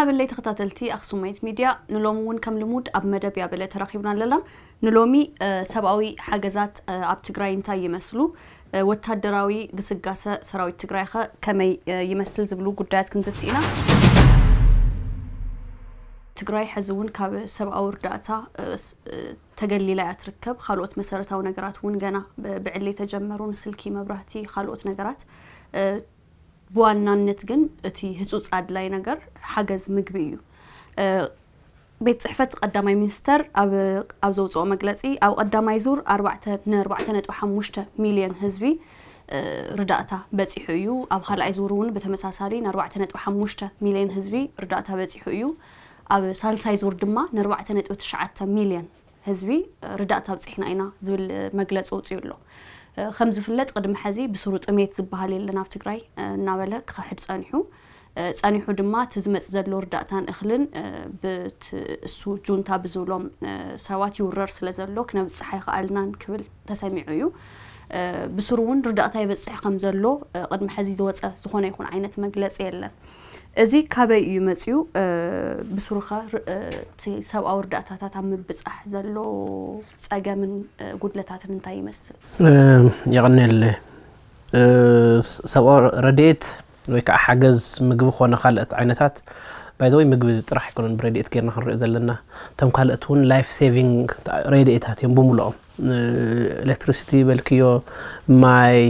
ሃበለይ ተኸታተልቲ ኣክሱማይት ሚድያ ንሎሚ እውን ከም ልሙድ ኣብ መደብ ያበለ ተራኺብና ኣለና ንሎሚ ሰብኣዊ ሓገዛት ኣብ ትግራይ እንታይ ይመስሉ ወታደራዊ ግስጋሰ ሰራዊት ትግራይ ኸ ከመይ ይመስል ዝብሉ ጉዳያት ክንዝቲ ኢና ትግራይ ሕዚ እውን ካብ ሰብኣዊ እርዳእታ ተገሊላ እያ ትርከብ ካልኦት መሰረታዊ ነገራት እውን ገና ብዕሊ ተጀመሩ ንስልኪ መብራህቲ ካልኦት ነገራት ብዋናነት ግን እቲ ህፁፅ ኣድላይ ነገር ሓገዝ ምግቢ እዩ ቤት ፅሕፈት ቀዳማይ ሚኒስተር ኣብ ዘውፅኦ መግለፂ ኣብ ቀዳማይ ዙር ን4.5 ሚልዮን ህዝቢ ርዳእታ በፂሑ እዩ ኣብ ካልኣይ ዙር እውን ብተመሳሳሊ ን4.5 4 ሚልዮን ህዝቢ ርዳእታ በፂሑ እዩ ኣብ ሳልሳይ ዙር ድማ ን4.9 4 ሚልዮን ህዝቢ ርዳእታ ኣብፅሕና ኢና ዝብል መግለፂ ውፅኡ ኣሎ ከም ዝፍለጥ ቅድሚ ሕዚ ብስሩጥ ጥሜት ዝበሃል የለን ኣብ ትግራይ እናበለ ክኸሕድ ፀኒሑ ፀኒሑ ድማ እቲ ዝመፅእ ዘሎ ርዳእታን እኽልን እሱ ጁንታ ብዝብሎም ሰባት ይውረር ስለ ዘሎ ክነብፅሓ ይኽኣልናን ክብል ተሰሚዑ እዩ ብስሩ እውን ርዳእታ ይበፅሕ ከም ዘሎ ቅድሚ ሕዚ ዝወፀ ዝኾነ ይኹን ዓይነት መግለፂ የለን እዚ ካበይ እዩ መፅኡ ብሱሩኸ እቲ ሰብኣዊ እርዳእታታት ኣብ ምብፃሕ ዘሎ ፀገምን ጉድለታትን እንታይ ይመስል የቕኒየለ ሰብኣዊ ረድኤት ወይ ከዓ ሓገዝ ምግቢ ኮነ ካልኦት ዓይነታት ባይዘወይ ምግቢ ጥራሕ ይኮነን ብረድኤት ገርና ክንሪኦ ዘለና እቶም ካልኦት እውን ላይፍ ሴቪንግ ረድኤታት እዮም ብምልኦም ኤሌክትሪሲቲ በልክዮ ማይ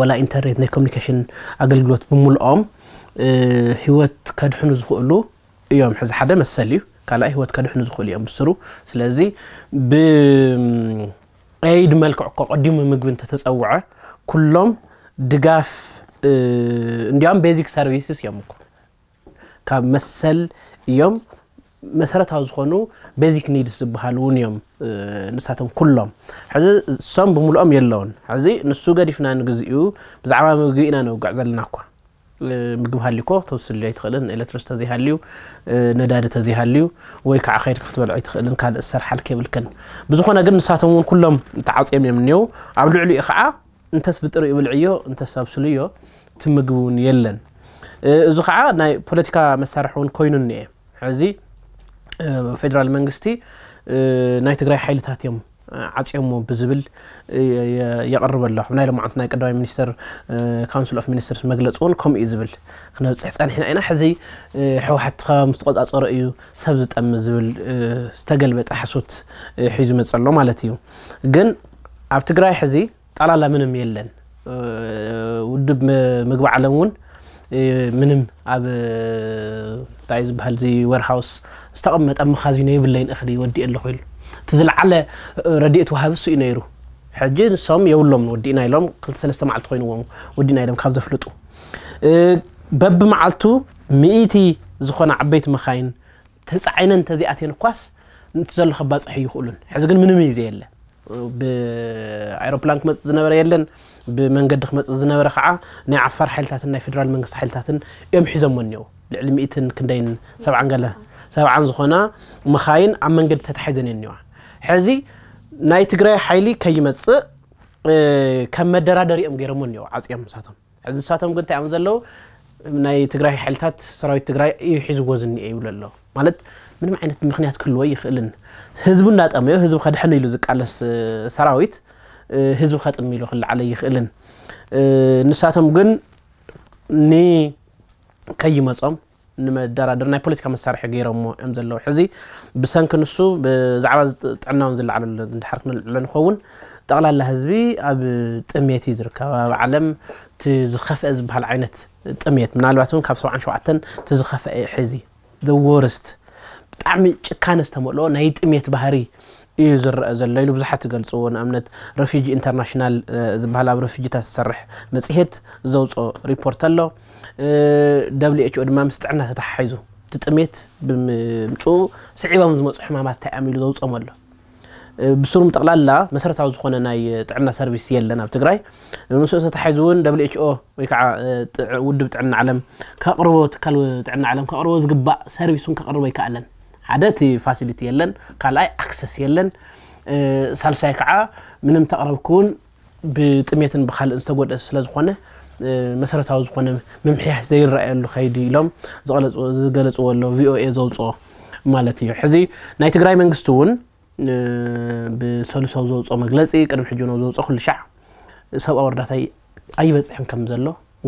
ወላ ኢንተርኔት ናይ ኮሚኒኬሽን ኣገልግሎት ብምልኦም ህይወት ከድሕኑ ዝኽእሉ እዮም ሕዚ ሓደ መሰል እዩ ካልኣይ ህይወት ከድሕኑ ዝኽእሉ እዮም ብስሩ ስለዚ ብቀይድ መልክዕ እኳ ቀዲሙ ምግቢ እንተተፀውዐ ኩሎም ድጋፍ እንዲኦም ቤዚክ ሰርቪስስ እዮም እኮ ካብ መሰል እዮም መሰረታዊ ዝኾኑ ቤዚክ ኒድስ ዝበሃሉ እውን እዮም ንሳቶም ኩሎም ሕዚ እሶም ብምልኦም የለውን ሕዚ ንሱ ገዲፍና ንግዚኡ ብዛዕባ ምግቢ ኢና ነውግዕ ዘለና እኳ ምግብ ሃሊኮ ተውስልዮ ኣይትኽእልን ኤሌክትሪስ ተዘይሃልዩ ነዳዲ ተዘይሃልዩ ወይ ከዓ ከይድ ክትበልዖ ኣይትኽእልን ካልእ ዝሰርሓል ከይብልክን ብዝኾነ ግን ንሳቶም እውን ኩሎም ተዓፅዮም እዮም እኒው ኣብ ልዕሊኡ ከዓ እንተስ ብጥሪኡ ብልዕዮ እንተስ ኣብስልዮ እቲ ምግቢ እውን የለን እዚ ከዓ ናይ ፖለቲካ መሳርሒ እውን ኮይኑ እኒአ ሕዚ ፌደራል መንግስቲ ናይ ትግራይ ሓይልታት እዮም عطيمو بزبل يقرب الله بناي لما عطنا كدواي منستر كونسل اوف منسترز مغلصون كوم ايزبل كنا بصحصان حنا انا حزي آه، حوحت خا مستقز اصر ايو سب زطم زبل آه، استغل بط حسوت آه، حيزو مصلو مالتيو كن اب تگراي حزي طالا لا منم يلن ودب مغبع علمون منم اب تايز بهالزي ويرهاوس استقمت ام خازينه يبلين اخري ودي الله تزل على وهاب سو ينيرو حجي نسام يولم ودينا يلوم قلت سلسة معلت خوينو ودينا يلوم كاب زفلطو بب معلتو مئتي ዝኾነ ዓበይቲ መኻይን ተፃዒነን ተዚኣትየን እኳስ ነቲ ዘሎ ከባፅሕ ይኽእሉን ሕዚ ግን ምንም እዩ ዘየለ ብኣይሮፕላን ክመፅእ ዝነበረ የለን ብመንገዲ ክመፅእ ዝነበረ ከዓ ናይ ዓፋር ሓይልታትን ናይ ፌደራል መንግስቲ ሓይልታትን እዮም ሒዞሞ እኒዉ ልዕሊ ሚእትን ክንደይን ሰብዓን ገለ ሰብዓን ዝኾና መኻይን ኣብ መንገዲ ተታሒዘን እየን እኒዋ ሕዚ ናይ ትግራይ ሓይሊ ከይመፅእ ከም መደራደሪ እዮም ገይሮሞ እኒኦ ዓፅዮም ንሳቶም ሕዚ ንሳቶም ግን እንታይ እዮም ዘለዉ ናይ ትግራይ ሓይልታት ሰራዊት ትግራይ ይሒዝዎ ዝኒአ ይብሉ ኣለዉ ማለት ምንም ዓይነት ምክንያት ክህልዎ ይኽእልን ህዝቡ እናጠመዮ ህዝቡ ከድሕን ኢሉ ዝቃለስ ሰራዊት ህዝቢ ከጥሚ ኢሉ ክላዓለ ይኽእልን ንሳቶም ግን ንከይመፆም نمدرادر ناي بوليتيكا مسارح غيرو مو ام زلو حزي بسنك نسو بزعبا طعناو نزل على الحركن لنخون طقلا لهزبي اب طميتي زركا عالم تزخف از بهال عينت طميت من الباتون كاب 77 شوعتن تزخف اي حزي ذا وورست طعمي تشكانس تمولو ناي طميت بحري إيه زر أزل ليلو بزحت قال صو أمنة رفيجي إنترناشنال زبهلا برفيجي تسرح مسيهت زوز ريبورت له اه دبليو إتش أو ما مستعنا تتحيزو تتأميت بمصو سعيدا مزمو صح ما ما تأمل زوز أمر له بسرعة متقلة لا مسرة عاوز خونا ناي تعنا سيرفيس يلا لنا بتقراي المنصة تحيزون دبليو إتش أو ويكع ود بتعنا علم كأقرب تكلو تعنا علم كأقرب زقبا سيرفيسون كأقرب يكألن ሓደ እቲ ፋሲሊቲ የለን ካልኣይ ኣክሰስ የለን ሳልሳይ ከዓ ምንም ተቕረብክ እውን ብጥሜትን ብካልእን ዝተጎድአ ስለዝኾነ መሰረታዊ ዝኾነ ምምሕያሕ ዘይረኣየሉ ከይዲ ኢሎም ዝገለፅዎ ኣሎ ቪኦኤ ዘውፅኦ ማለት እዩ ሕዚ ናይ ትግራይ መንግስቲ እውን ብሰሉሶ ዘውፅኦ መግለፂ ቅድሚ ሕጂ ነው ዘውፅኦ ኩሉ ሻዕ ሰብኣዊ እርዳታ ኣይበፅሕን ከም ዘሎ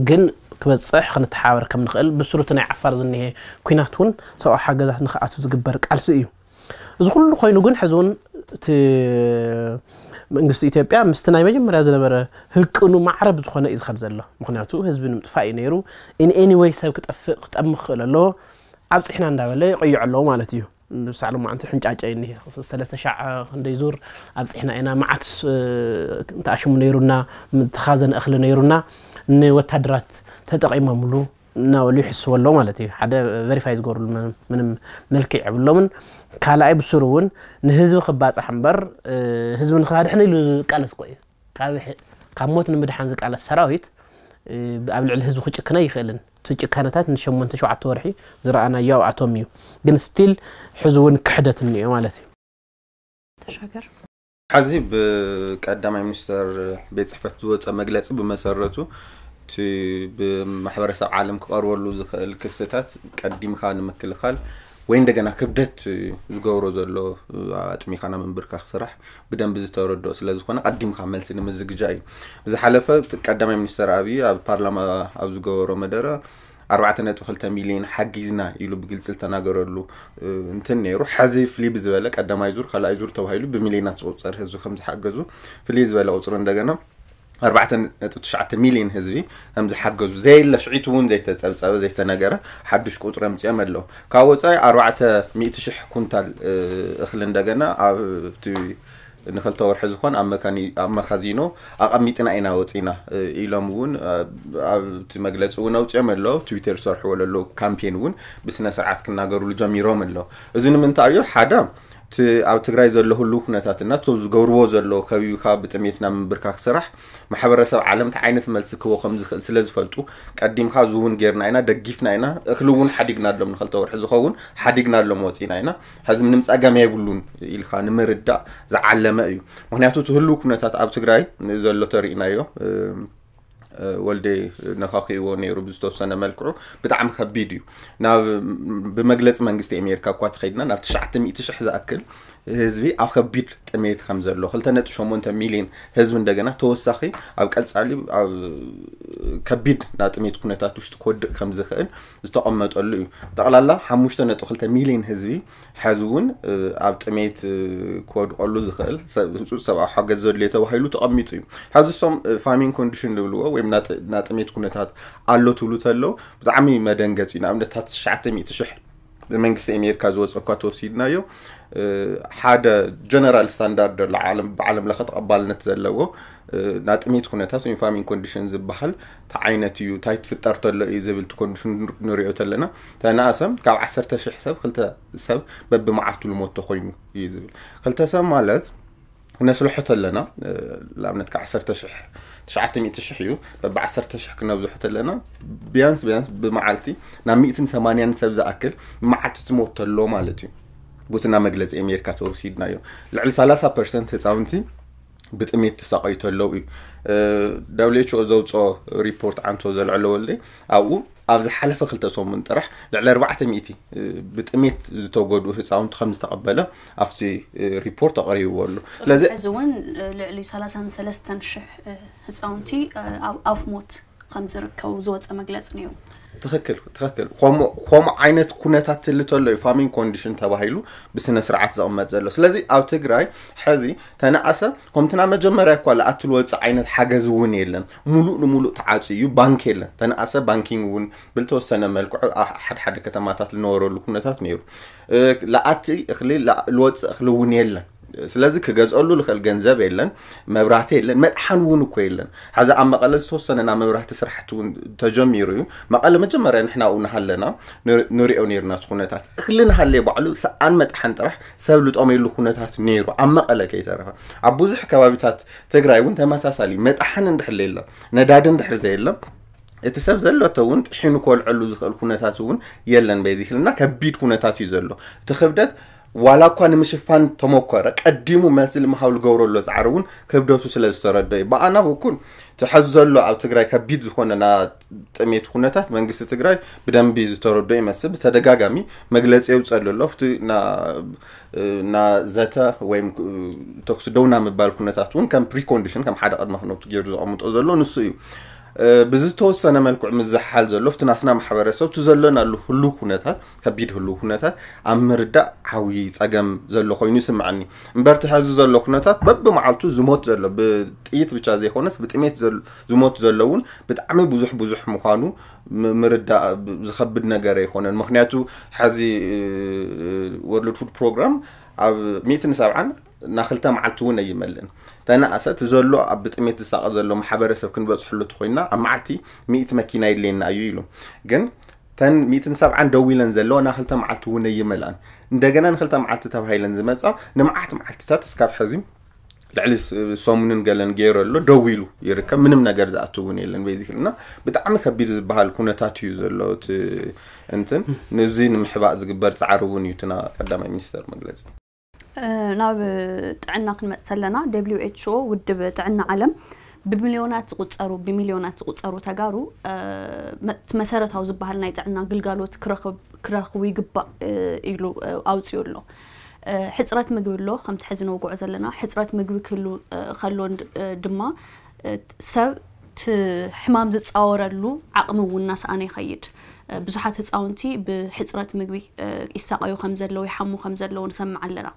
ግን كبصح خنتحاور كم نقل بسرتنا عفار زنيه كيناتون سواء حاجة ذا نخاتو تكبر على سئيو إذا كل خوين جون حزون ت من قصة إثيوبيا مستنا يمجي مراز لما را هكونو معرب تخونا إذا خرز الله مخناتو هزبين متفاقي نيرو إن أي واي سبب كتأفق كتأمخ الله عبس إحنا نداولا يقيع الله مالتيو نسعلو ما عنتي حنج عجاي نيه خصوص ثلاثة شعة هندي يزور عبس إحنا إنا معتس تعشمو نيرونا متخازن أخل نيرونا نوتادرات تتقي مملو ناو اللي يحس والله مالتي حدا فيريفايز غور من من ملكي عبلو من كالا اي بسرون نهزو خباص حمبر اه هزو نخاد حنا يلو قال سقوي كاب كاموت نمدحان زق على السراويت قبل اه على الهزو خچ كنا يخلن تچ كانتات نشمون تشو عطو رحي زرا انا ياو اتوميو بن ستيل حزون كحدت مني مالتي تشاكر ሕዚ ብቀዳማይ ሚኒስተር ቤት ፅሕፈት ዝወፀ መግለፂ ብመሰረቱ እቲ ብማሕበረሰብ ዓለም ክቐርበሉ ዝኽእል ክስታት ቀዲምካ ንምክልኻል ወይ እንደገና ክብደት ዝገብሮ ዘሎ ኣጥሚካ ና ምንብርካ ክስራሕ ብደንቢ ዝተረድኦ ስለዝኮነ ቀዲምካ መልሲ ንምዝግጃ እዩ ብዝሓለፈ ቀዳማይ ሚኒስተር ኣብዪ ኣብ ፓርላማ ኣብ ዝገበሮ መደረ 4.2 ሚሊዮን ሓጊዝና ኢሉ ብግልፂ ዝተናገረሉ እንትን ነይሩ ሕዚ ፍልይ ብዝበለ ቀዳማይ ዙር ካልኣይ ዙር ተባሂሉ ብሚሊዮናት ዝቁፀር ህዝቢ ከም ዝሓገዙ ፍልይ ዝበለ ቁፅሪ እንደገና 4.9 ሚሊዮን ህዝቢ ከም ዝሓገዙ ዘየለ ሽዒቱ እውን ዘይተፀብፀበ ዘይተነገረ ሓዱሽ ቁፅሪ ኣምፅኦም ኣለዉ ካብ ወፃኢ 400 ኩንታል እክሊ እንደገና ኣብቲ نخلتو ورحي زخون ام مكاني ام مخازينو اقميتنا اينا وطينا ايلام وون ابت مغلاص وون اوچ تويتر سرح وللو كامبين وون بسنا سرعات كناغرو لجامي رومن لو ازن من تعيو حدا ኣብ ትግራይ ዘሎ ህሉ ኩነታት እና እቶም ዝገብርዎ ዘሎ ከቢብካ ብጥሜት ናብ ምንብርካ ክስራሕ ማሕበረሰብ ዓለም እንታይ ዓይነት መልሲ ክህቦ ከም ዝኽእል ስለዝፈልጡ ቀዲምካ ዝውን ጌርና ኢና ደጊፍና ኢና እክሊ እውን ሓዲግና ኣሎም ንክልተ ወርሒ ዝኸውን ሓዲግና ኣሎም ወፂና ኢና ሕዚ ምንም ፀገም የብሉን ኢልካ ንምርዳእ ዝዓለመ እዩ ምክንያቱ እቲ ህሉ ኩነታት ኣብ ትግራይ ዘሎ ተሪእናዮ ወልደይ ነኻኺዎ ነይሩ ብዝተወሰነ መልክዑ ብጣዕሚ ከቢድ እዩ ናብ ብመግለፂ መንግስቲ ኣሜሪካ እኳ ተኸይድና ናብ 900 ሽሕ ዝኣክል ህዝቢ ኣብ ከቢድ ጥሜት ከም ዘሎ 2.8 ሚሊዮን ህዝቢ እንደገና ተወሳኺ ኣብ ቀፃሊ ኣብ ከቢድ ናብ ጥሜት ኩነታት ውሽጢ ክወድቕ ከም ዝኽእል ዝተቐመጠሉ እዩ ጠቕላላ 5.2 ሚሊዮን ህዝቢ ሕዚ እውን ኣብ ጥሜት ክወድቀሉ ዝኽእል ህፁፅ ሰብኣዊ ሓገዝ ዘድልየ ተባሂሉ ተቐሚጡ እዩ ሕዚ እሶም ፋሚን ኮንዲሽን ዝብልዎ ወይም ና ጥሜት ኩነታት ኣሎ ትብሉ ተለው ብጣዕሚ መደንገፂ እዩ ንኣብነት እታ ትሽዓተ ሚእቲ ሽሕ ብመንግስቲ ኣሜሪካ ዝወፀ እኳ ተወሲድናዮ ሓደ ጀነራል ስታንዳርድ ኣሎ ብዓለም ለኸ ተቐባልነት ዘለዎ ና ጥሜት ኩነታት ወይም ፋሚን ኮንዲሽን ዝበሃል እቲ ዓይነት እዩ እንታይ ትፍጠር ተሎ እዩ ዝብል እቲ ኮንዲሽን ንሪኦ ተለና ተናእሰም ካብ 1 ሽሕ ሰብ ክልተ ሰብ በብመዓልቱ ልሞቶ ኮይኑ እዩ ዝብል ክልተ ሰብ ማለት ክነስልሖ ተለና ንኣብነት ካብ 1 ሽሕ 900 ሽሕ እዩ በቢ1 ሽሕ ክነብዝሖ ተለና ቢያንስ ቢያንስ ብመዓልቲ ናብ 180 ሰብ ዝኣክል መዓልቲ ትሞት ተሎ ማለት እዩ ቡትና መግለፂ ኣሜሪካ ተወሲድናዮ ልዕሊ 30 ፐርሰንት ህፃውንቲ ብጥሜት ተሳቀዩ ተለው እዩ ደብሊችኦ ዘውፅኦ ሪፖርት ዓንቶ ዘለዕሎ ወልደ ኣብኡ ኣብ ዝሓለፈ ክልተ ሰሙን ጥራሕ ልዕሊ 400 ብጥሜት ዝተጎድኡ ህፃውንቲ ከም ዝተቐበለ ኣብቲ ሪፖርት ኣቕሪብዎ ኣሎ ስለዚ ሕዚ እውን ልዕሊ 33 ሽሕ ህፃውንቲ ኣብ ኣፍ ሞት ከም ዝርከቡ ዝወፀ መግለፂ ነይሩ ትክክል ትክክል ከምኡ ዓይነት ኩነታት ትልተሎ ዩ ፋሚን ኮንዲሽን ተባሂሉ ብስነ ስርዓት ዘቕመጥ ዘሎ ስለዚ ኣብ ትግራይ ሕዚ ተነኣሰ ከምቲ ናብ መጀመርያ እኳ ዝኣትል ወፅእ ዓይነት ሓገዝ እውን የለን ሙሉእ ንሙሉእ ተዓፅ እዩ ባንኪ የለን ተነኣሰ ባንኪንግ እውን ብልተወሰነ መልክዑ ኣብ ሓደሓደ ከተማታት ዝነበረሉ ኩነታት ነይሩ ለኣቲ እክሊ ዝወፅእ እክሊ እውን የለን ስለዚ ክገዝአሉ ዝኽእል ገንዘብ የለን መብራህቲ የለን መጥሓን እውን እኮ የለን ሓዚ ኣብ መቐለ ዝተወሰነ ናብ መብራህቲ ስራሕቲ እውን ተጀሚሩ እዩ መቐለ መጀመርያ ንሕና ኡ ናሃለና ንሪኦ ነርና ኩነታት እኽሊ ንሃለየ ባዕሉ ሰኣን መጥሓን ጥራሕ ሰብ ዝጠመየሉ ኩነታት ነይሩ ኣብ መቐለ ከይተረፈ ኣብ ብዙሕ ከባቢታት ትግራይ እውን ተመሳሳሊ መጥሓን እንድሕር ዘየለ ነዳድ እንድሕር ዘየለ እቲ ሰብ ዘሎቶ እውን ጥሒኑ ከልዐሉ ዝኽእል ኩነታት እውን የለን በዚ ክልና ከቢድ ኩነታት እዩ ዘሎ እቲ ክብደት ዋላ እኳ ንምሽፋን ተሞከረ ቀዲሙ መስሊ ምሃብ ዝገብረሎ ፃዕሪ እውን ክብደቱ ስለ ዝተረደ እዩ ብኣና በኩል ትሕዚ ዘሎ ኣብ ትግራይ ከቢድ ዝኮነ ና ጥሜት ኩነታት መንግስቲ ትግራይ ብደንቢ ዝተረዶ ይመስል ብተደጋጋሚ መግለፂ የውፀሉ ኣሎ ፍቲ ና ዘተ ወይ ተኩሲ ደውና ምባል ኩነታት እውን ከም ፕሪኮንዲሽን ከም ሓደ ቅድመ ክነብቲ ገይሩ ዘቐምጦ ዘሎ ንሱ እዩ ብዝተወሰነ መልክዑ ምዝሓል ዘሎ እቲ ናስና ማሕበረሰብ እቲ ዘሎናሉ ህሉ ኩነታት ከቢድ ህሉ ኩነታት ኣብ ምርዳእ ዓብዪ ፀገም ዘሎ ኮይኑ ይስምዓኒ እምበርቲ ሕዚ ዘሎ ኩነታት በብመዓልቱ ዝሞት ዘሎ ብጥይት ብቻ ዘይኮነስ ብጥሜት ዝሞት ዘሎ እውን ብጣዕሚ ብዙሕ ብዙሕ ምኳኑ ምርዳእ ዝከብድ ነገር ኣይኮነን ምክንያቱ ሕዚ ወርልድ ፉድ ፕሮግራም ኣብ ሰብዓን ናክልተ መዓልቲ እውን ኣይመልእን ተናእሰ እቲ ዘሎ ኣብ ብጥሜት ዝሳቀ ዘሎ ማሕበረሰብ ክንበፅሐሉ እትኮይንና ኣብ መዓልቲ ሚኢት መኪና የድልየና እዩ ኢሉ ግን ተን ሚትን ሰብዓን ደው ኢለን ዘለዎ ና ክልተ መዓልቲ እውን ኣይመልአን እንደገና ንክልተ መዓልቲ ተባሂለን ዝመፃ ንመዓልቲ መዓልትታት እስካብ ሕዚ ልዕሊ ሰሙንን ገለን ገይሩ ኣሎ ደው ኢሉ ይርከብ ምንም ነገር ዝኣት እውን የለን በዚ ክልና ብጣዕሚ ከቢድ ዝበሃል ኩነታት እዩ ዘሎ እቲ እንትን ንዚ ንምሕባእ ዝግበር ፃዕሪ እውን እዩ እቲ ቀዳማይ ሚኒስተር መግለፂ ናብ ጥዕና ክንመፅ ከለና ደብሊዩ ኤችኦ ውድብ ጥዕና ዓለም ብሚሊዮናት ዝቁፀሩ ብሚሊዮናት ዝቁፀሩ ተጋሩ እቲ መሰረታዊ ዝበሃል ናይ ጥዕና ግልጋሎት ክረኽቡ ይግባእ ኢሉ ኣውፅኡ ኣሎ ሕፅረት ምግቢ ኣሎ ከምቲ ሕዚ ነውግዖ ዘለና ሕፅረት ምግቢ ክህሉ ከሎ ድማ ሰብ ቲ ሕማም ዝፃወረሉ ዓቕሚ እውን እናሰኣነ ይኸይድ ብዙሓት ህፃውንቲ ብሕፅረት ምግቢ ይሳቀዩ ከም ዘለዉ ይሓሙ ከም ዘለዉ ንሰምዕ ኣለና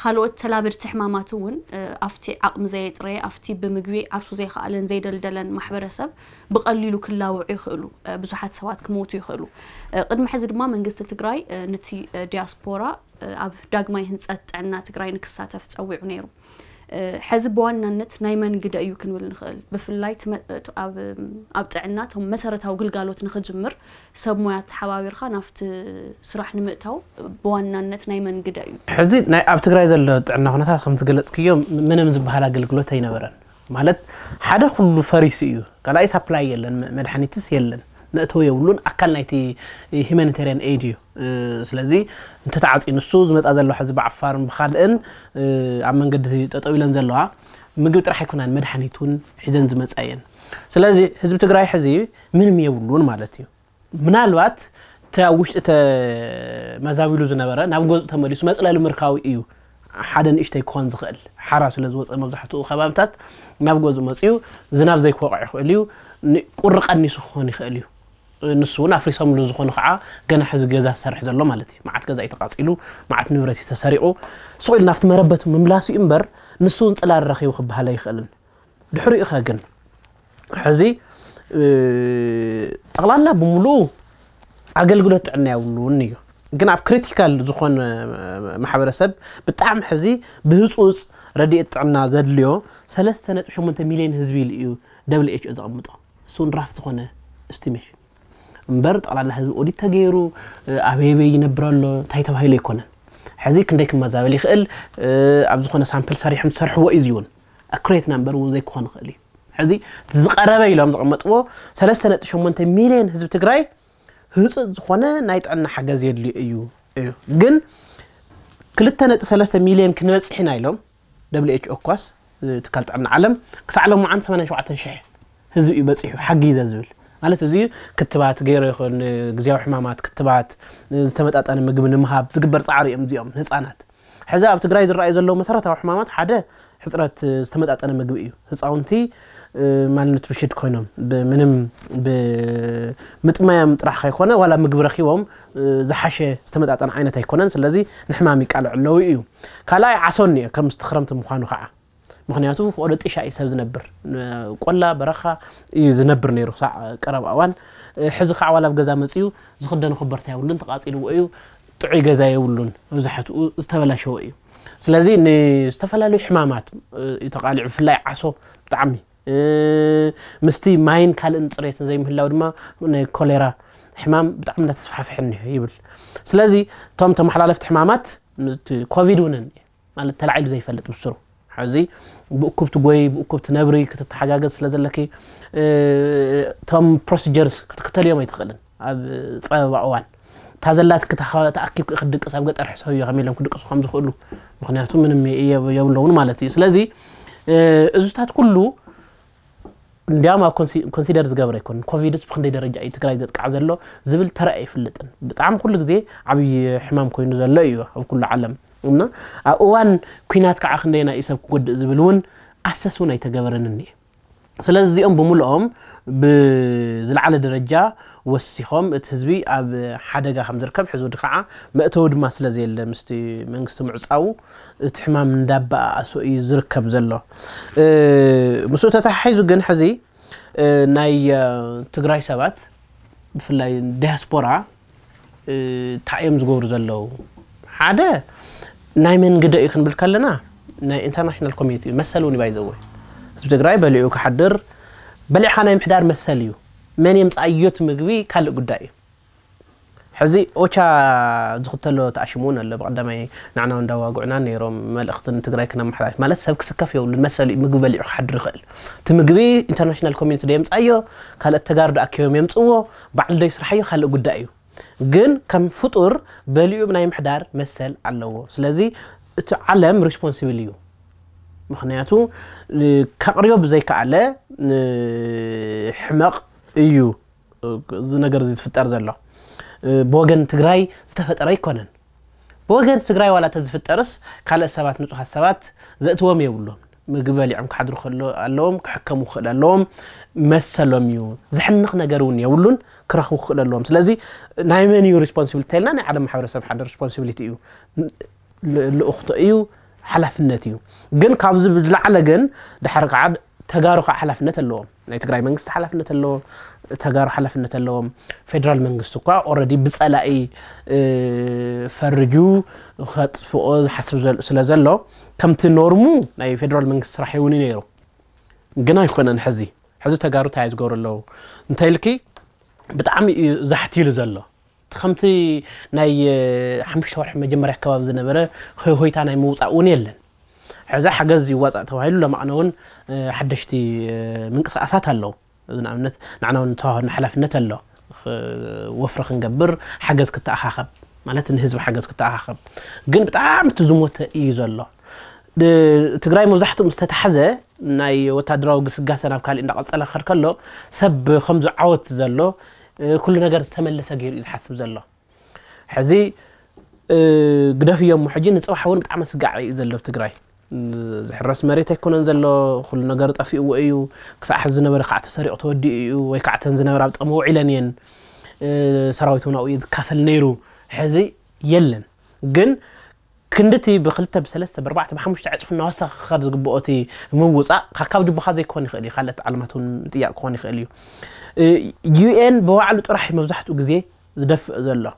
ካልኦት ተላበድቲ ሕማማት እውን ኣብቲ ዓቕሚ ዘየጥረየ ኣብቲ ብምግቢ ዓርሱ ዘይከኣለን ዘይደልደለን ማሕበረሰብ ብቐሊሉ ክላውዑ ይኽእሉ ብዙሓት ሰባት ክመቱ ይኽእሉ ቅድሚ ሕዚ ድማ መንግስቲ ትግራይ ነቲ ዲያስፖራ ኣብ ዳግማይ ህንፀት ጥዕና ትግራይ ንክሳተፍ ፀዊዑ ነይሩ ሕዝብዋናነት ናይ መንግዲ እዩ ክንብል ንኽእል ብፍላይ ኣብ ጥዕና እቶም መሰረታዊ ግልጋሎት ንኽጅምር ሰብ ሞያ ተሓባቢርካ ናብቲ ስራሕ ንምእታው ብዋናነት ናይ መንግዲ እዩ ሕዚ ናይ ኣብ ትግራይ ዘሎ ጥዕና ኩነታት ከም ዝገለፅክዮ ምንም ዝበሃል ኣገልግሎት ኣይነበረን ማለት ሓደ ኩሉ ፈሪሱ እዩ ካልኣይ ሳፕላይ የለን መድሓኒትስ የለን መእተዊ የብሉን ኣካል ናይቲ ሂማኒታርያን ኤድ እዩ ስለዚ እንተተዓፂ ንሱ ዝመፃ ዘለዎ ሕዚ ብዓፋርን ብካልእን ኣብ መንገዲ ጠጠው ኢለን ዘለዋ ምግቢ ጥራሕ ኣይኮናን መድሓኒት እውን ሒዘን ዝመፃ እየን ስለዚ ህዝቢ ትግራይ ሕዚ ምንም የብሉን ማለት እዩ ምናልባት እቲ ኣብ ውሽጢ ተመዛቢሉ ዝነበረ ናብ ገዝኡ ተመሊሱ መፅለሊ ምርካዊ እዩ ሓደ ንእሽተይ ክኾን ዝኽእል ሓራ ስለ ዝወፀ መብዛሕትኡ ከባብታት ናብ ገዝኡ መፅኡ ዝናብ ዘይክወቕዕ ይኽእል እዩ ቁሪ ቀኒሱ ክኾን ይኽእል እዩ نسونا فريسام لو زخون خعا جنا حز جزا سرح زلو مالتي معت جزا يتقاصيلو معت نورتي تسرقو سؤال نفت مربت مملاسو إمبر نسون تلا الرخي وخب هلا يخلن دحري إخا جن حزي أه... طلعنا بملو عقل قلت عنا ولونيو جنا بكريتيكال زخون محبر سب بتعم حزي بهزوز رديت عنا زدليو ثلاث سنوات وشو مليون هزبيل إيو دبليو إتش أزغمطه سون رافت خونه استيميشن እምበር ጠቕላላ ህዝቢ ኦዲት ተገይሩ ኣበየበይ ይነብር ኣሎ እንታይ ተባሂሉ ኣይኮነን ሕዚ ክንደይ ክመዛበል ይኽእል ኣብ ዝኾነ ሳምፕል ሰሪሖም ዝሰርሕዎ እዩ ዝውን ኣኩሬት ናምበር እውን ዘይክኾን ይኽእል እዩ ሕዚ ዝቐረበ ኢሎም ዘቐመጥዎ 3.8 ሚልዮን ህዝቢ ትግራይ ህፁፅ ዝኾነ ናይ ጥዕና ሓገዝ የድልዩ እዩ እዩ ግን 2.3 ሚልዮን ክንበፅሕ ኢና ኢሎም ደብሊው ኤች ኦ ኳስ ትካል ጥዕና ዓለም ክሳዕ ሎማዓን 87 ሽሕ ህዝቢ እዩ በፂሑ ሓጊዘ ዝብል ማለት እዚ ክትባት ገይሮ ይኹን ግዜያዊ ሕማማት ክትባት ዝተመጣጠነ ምግቢ ንምሃብ ዝግበር ፃዕሪ እዮም እዚኦም ህፃናት ሕዚ ኣብ ትግራይ ዝረኣዩ ዘለዉ መሰረታዊ ሕማማት ሓደ ሕፅረት ዝተመጣጠነ ምግቢ እዩ ህፃውንቲ ማንነት ርሽድ ኮይኖም ምንም ብምጥማያም ጥራሕ ከይኮነ ዋላ ምግቢ ረኪቦም ዝሓሸ ዝተመጣጠነ ዓይነት ኣይኮነን ስለዚ ንሕማም ይቃልዑ ኣለዉ እዩ ካልኣይ ዓሶኒ እዮ ከምቲ ክረምቲ ምኳኑ ከዓ مخنياتو فقدت إيش أي سبب نبر كلا برخة يزنبر نيرو ساعة كرب أوان حزق على بجزا متيو زخدنا خبر تيا ولن تقاتل وقيو تعي جزا يولن زحت استفلا شو إيو سلازي إن استفلا له حمامات يتقال عفلا عصو تعمي مستي ماين كل انتريسن زي مهلا ودما كوليرا حمام بتعمل نتسفح في حنه يبل سلازي تم تم حلال حمامات كوفيد مال التلعب زي فلت بسرو حزي بوكبت جوي بوكبت نبري كتت حاجة جس لزلكي تام بروسيجرز كت كتل يوم يتخلن عب صعب أوان تازلات كت حا تأكيد خدك أصعب قد أرحس هوي غميلهم كدك أصعب خمس خلو مخنياتو من المية ويوم لون مالتي سلزي إزوتات كله دائما كونسيدرز قبل يكون كوفيد بخند درجة أي تكرار ذات كعزل زبل ترى أي فلتن بتعم كل جزء عبي حمام كوين زال لا أيوه أو كل عالم እምና ኣብ እዋን ኩናት ከዓ ክንደይና እዩ ሰብ ክጎድእ ዝብል እውን ኣሰስ እውን ኣይተገበረን እኒአ ስለዚ እዚኦም ብምልኦም ብዝለዓለ ደረጃ ወሲኾም እቲ ህዝቢ ኣብ ሓደጋ ከም ዝርከብ ሕዚ ወዲ ከዓ መእተዊ ድማ ስለ ዘየለ ምስቲ መንግስቲ ምዕፃው እቲ ሕማም እንዳበኣእሶ እዩ ዝርከብ ዘሎ ምስኡ ተተሓሒዙ ግን ሕዚ ናይ ትግራይ ሰባት ብፍላይ ዲያስፖራ እንታይ እዮም ዝገብሩ ዘለዉ ሓደ نايمن قد يكون بالكلنا نا إنترناشنال كوميتي مسلوني باي زوي زبد غراي بليو كحدر بلي حنا محدار مسليو من يمس ايوت مغبي كل قداي حزي اوتشا دختلو تاشمون اللي بقدمي نعنا ندوا قعنا نيروم مالخت انتغراي كنا محلات مال السبك سكف يا المسلي مغبي بليو حدر خل تمغبي انترناشنال كوميتي يمس ايو كل التغارد اكيو يمصو بعد ديس رحيو كل قدايو جن كم فطور بليو من أيام حدار مثل علوه سلذي تعلم responsibility مخنياتو كقريو بزي كعلى حمق ايو زنقر زيت في الترز الله بوغن تقراي زتفت اراي كونن بوغن تقراي ولا تزفت ارس كالا السبات نتوح السبات زيت وامي يقولون مقبل يعم كحدر خلو اللوم كحكم خل اللوم مسلم يو زحنق نجارون يقولون كرخ خل اللوم سلازي نايمان يو ريسبونسبيلتي لنا عدم حاول سب حدر ريسبونسبيلتي يو لأخت يو حلف النتيو جن كابز بدل على جن دحرق عاد تجارخ حلف النت اللوم نيت جراي منكس حلف النت اللوم تجار حلفنا تلوم فدرال من قصقة أوردي بس ألاقي فرجو خط فوز حسب سلازلو كم تنورمو ناي فدرال من قص راح يوني نيرو جنا يكون انحزي حزو تجارو تعيز جور اللو نتايلكي بتعمي زحتي لزلو تخمتي ناي حمش شوارح مجمرة كواب زنبرة خي هوي تانا يموت أوني اللن حزا حاجة زي وضع توهيلو لما أنا هون حدشتي من قص أساتها اللو نعنت نعنا ونتها نحلفنا تلا وفرخ نجبر حجز كنت أخاخب مالت نهزب حجز كنت أخاخب جن بتعام تزموت إيزو تقرأي مزحته مستحزة ناي وتدراو قص قص أنا بكال إن قص الأخر كله سب خمس عوت زلو كل نجار تمل سجير إذا حسب زلو حزي في يوم محجين تصبح وين بتعمل سجع إذا تقرأي الحراسمري تيكون انزلوا كل نجار طفي وايو كسا حزنا بر قعت سريع تودي ايو وي قعت انزنا بر طمو علنين سراويتونا ويد كافل نيرو حزي يلن جن كندتي بخلتها بثلاثة بأربعة بحمش تعزف الناس خارج بقتي موزع خاكاو جب خازي كوني خالي خلت علمتهم تيا كوني خالي يو إن بوعلت راح مزحت وجزي دفع ذلا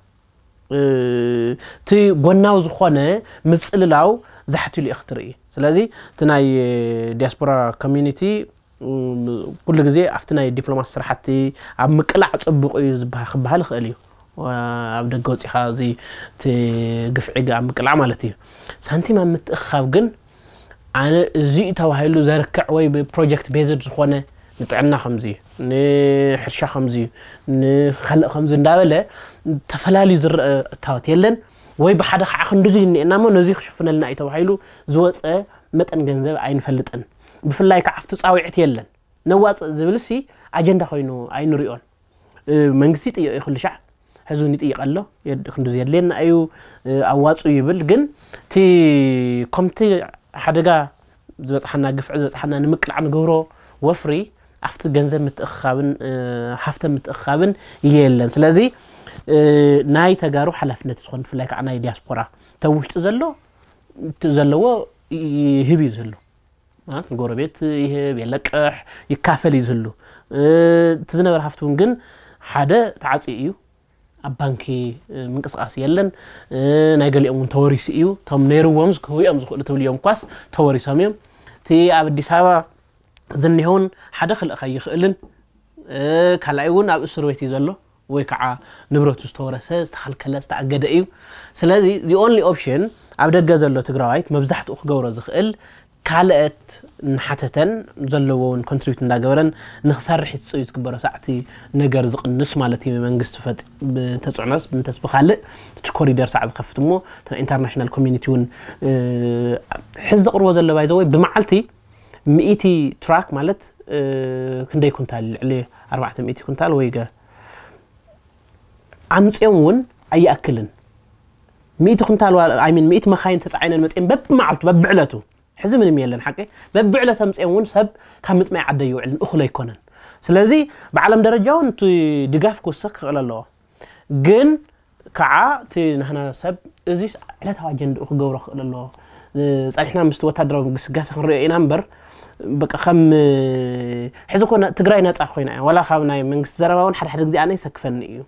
تي قلنا وزخانة مسألة لو زحتي لي اختري سلازي تناي ديسبورا كوميونيتي كل جزي أفتناي دبلوماس صراحتي عم كلا عصب قيز بحال خاليه وعبد الجوزي خازي تقف عقا عم كلا عملتي سانتي ما متأخر جن أنا زي توهيلو زركع وي بروجكت بيزد خوانه نتعنا خمزي نحشة خمزي نخلق خمزي ندابله تفلالي زر توت وي بحدا خا خندوزي نينا مو نزي خشفنا لنا اي توحيلو زوص متن غنزب عين فلطن بفلاي كعفتو صاوعت يلن نواص زبلسي اجندا خوينو عين ريون منغسي طيو يخل شع حزوني طي يقلو يد خندوزي يلن ايو اواصو يبل كن تي كومتي حدغا زبصحنا غفع زبصحنا نمقلع نغورو وفري افت غنزب متخابن حفته متخابن يلن سلازي ናይ ተጋሩ ሓላፍነት ዝኮን ብፍላይ ከዓ ናይ ዲያስፖራ ተብ ውሽጢ ዘሎ ዘለዎ ይህብ እዩ ዘሎ ማለት ንጎረቤት ይህብ የለቅሕ ይካፈል እዩ ዘሎ እቲ ዝነበረ ሃፍቲ እውን ግን ሓደ ተዓፂኡ እዩ ኣብ ባንኪ ምንቅስቃስ የለን ናይ ገሊኦም እውን ተወሪሱ እዩ እቶም ነይርዎም ክህብኦም ዝኽእሉ ትብልዮም ኳስ ተወሪሶም እዮም እቲ ኣብ ኣዲስ ኣበባ ዝኒሄውን ሓደ ክልእኸ ይኽእልን ካልኣይ እውን ኣብ እስር ቤት እዩ ዘሎ ወይ ከዓ ንብረቱ ዝተወረሰ ዝተኸልከለ ዝተኣገደ እዩ ስለዚ ዚ ኦንሊ ኦፕሽን ኣብ ደገ ዘሎ ትግራዋይት መብዛሕትኡ ክገብሮ ዝኽእል ካልአት ንሓተተን ዘለዎ እውን ኮንትሪቢዩት እንዳገበረን ንክሰርሕ ትፅዩ ዝግበሮ ሳዕቲ ነገር ዝቕንስ ማለት እዩ መንግስቲ ተፅዕኖስ ብንተስ ብካልእ እቲ ኮሪደር ሳዕ ዝከፍት እሞ ኢንተርናሽናል ኮሚኒቲ እውን ሕዚ ዘቕርቦ ዘሎ ባይዘ ወይ ብመዓልቲ ምእቲ ትራክ ማለት ክንደይ ኩንታል ልዕሊ 400 ኩንታል ወይ عمتيهم ون أي أكلن ميت خنتال وال I mean ميت مخاين تسعين المتين بب معلتو بب علتو حزم الميلن حقي بب علتو متين ون سب كمت ما عدا يعلن أخلا يكونن سلازي بعلم درجة أنت دقاف كوسك على الله جن كعا تي نحنا سب إزيش على تواجند أخجور على الله صحيح نعم مستوى تدرب بس جاس خرجي نمبر بك خم حزكون تقرأي نت أخوينا ولا خابنا من زرابون حد حد زي أنا يسكفني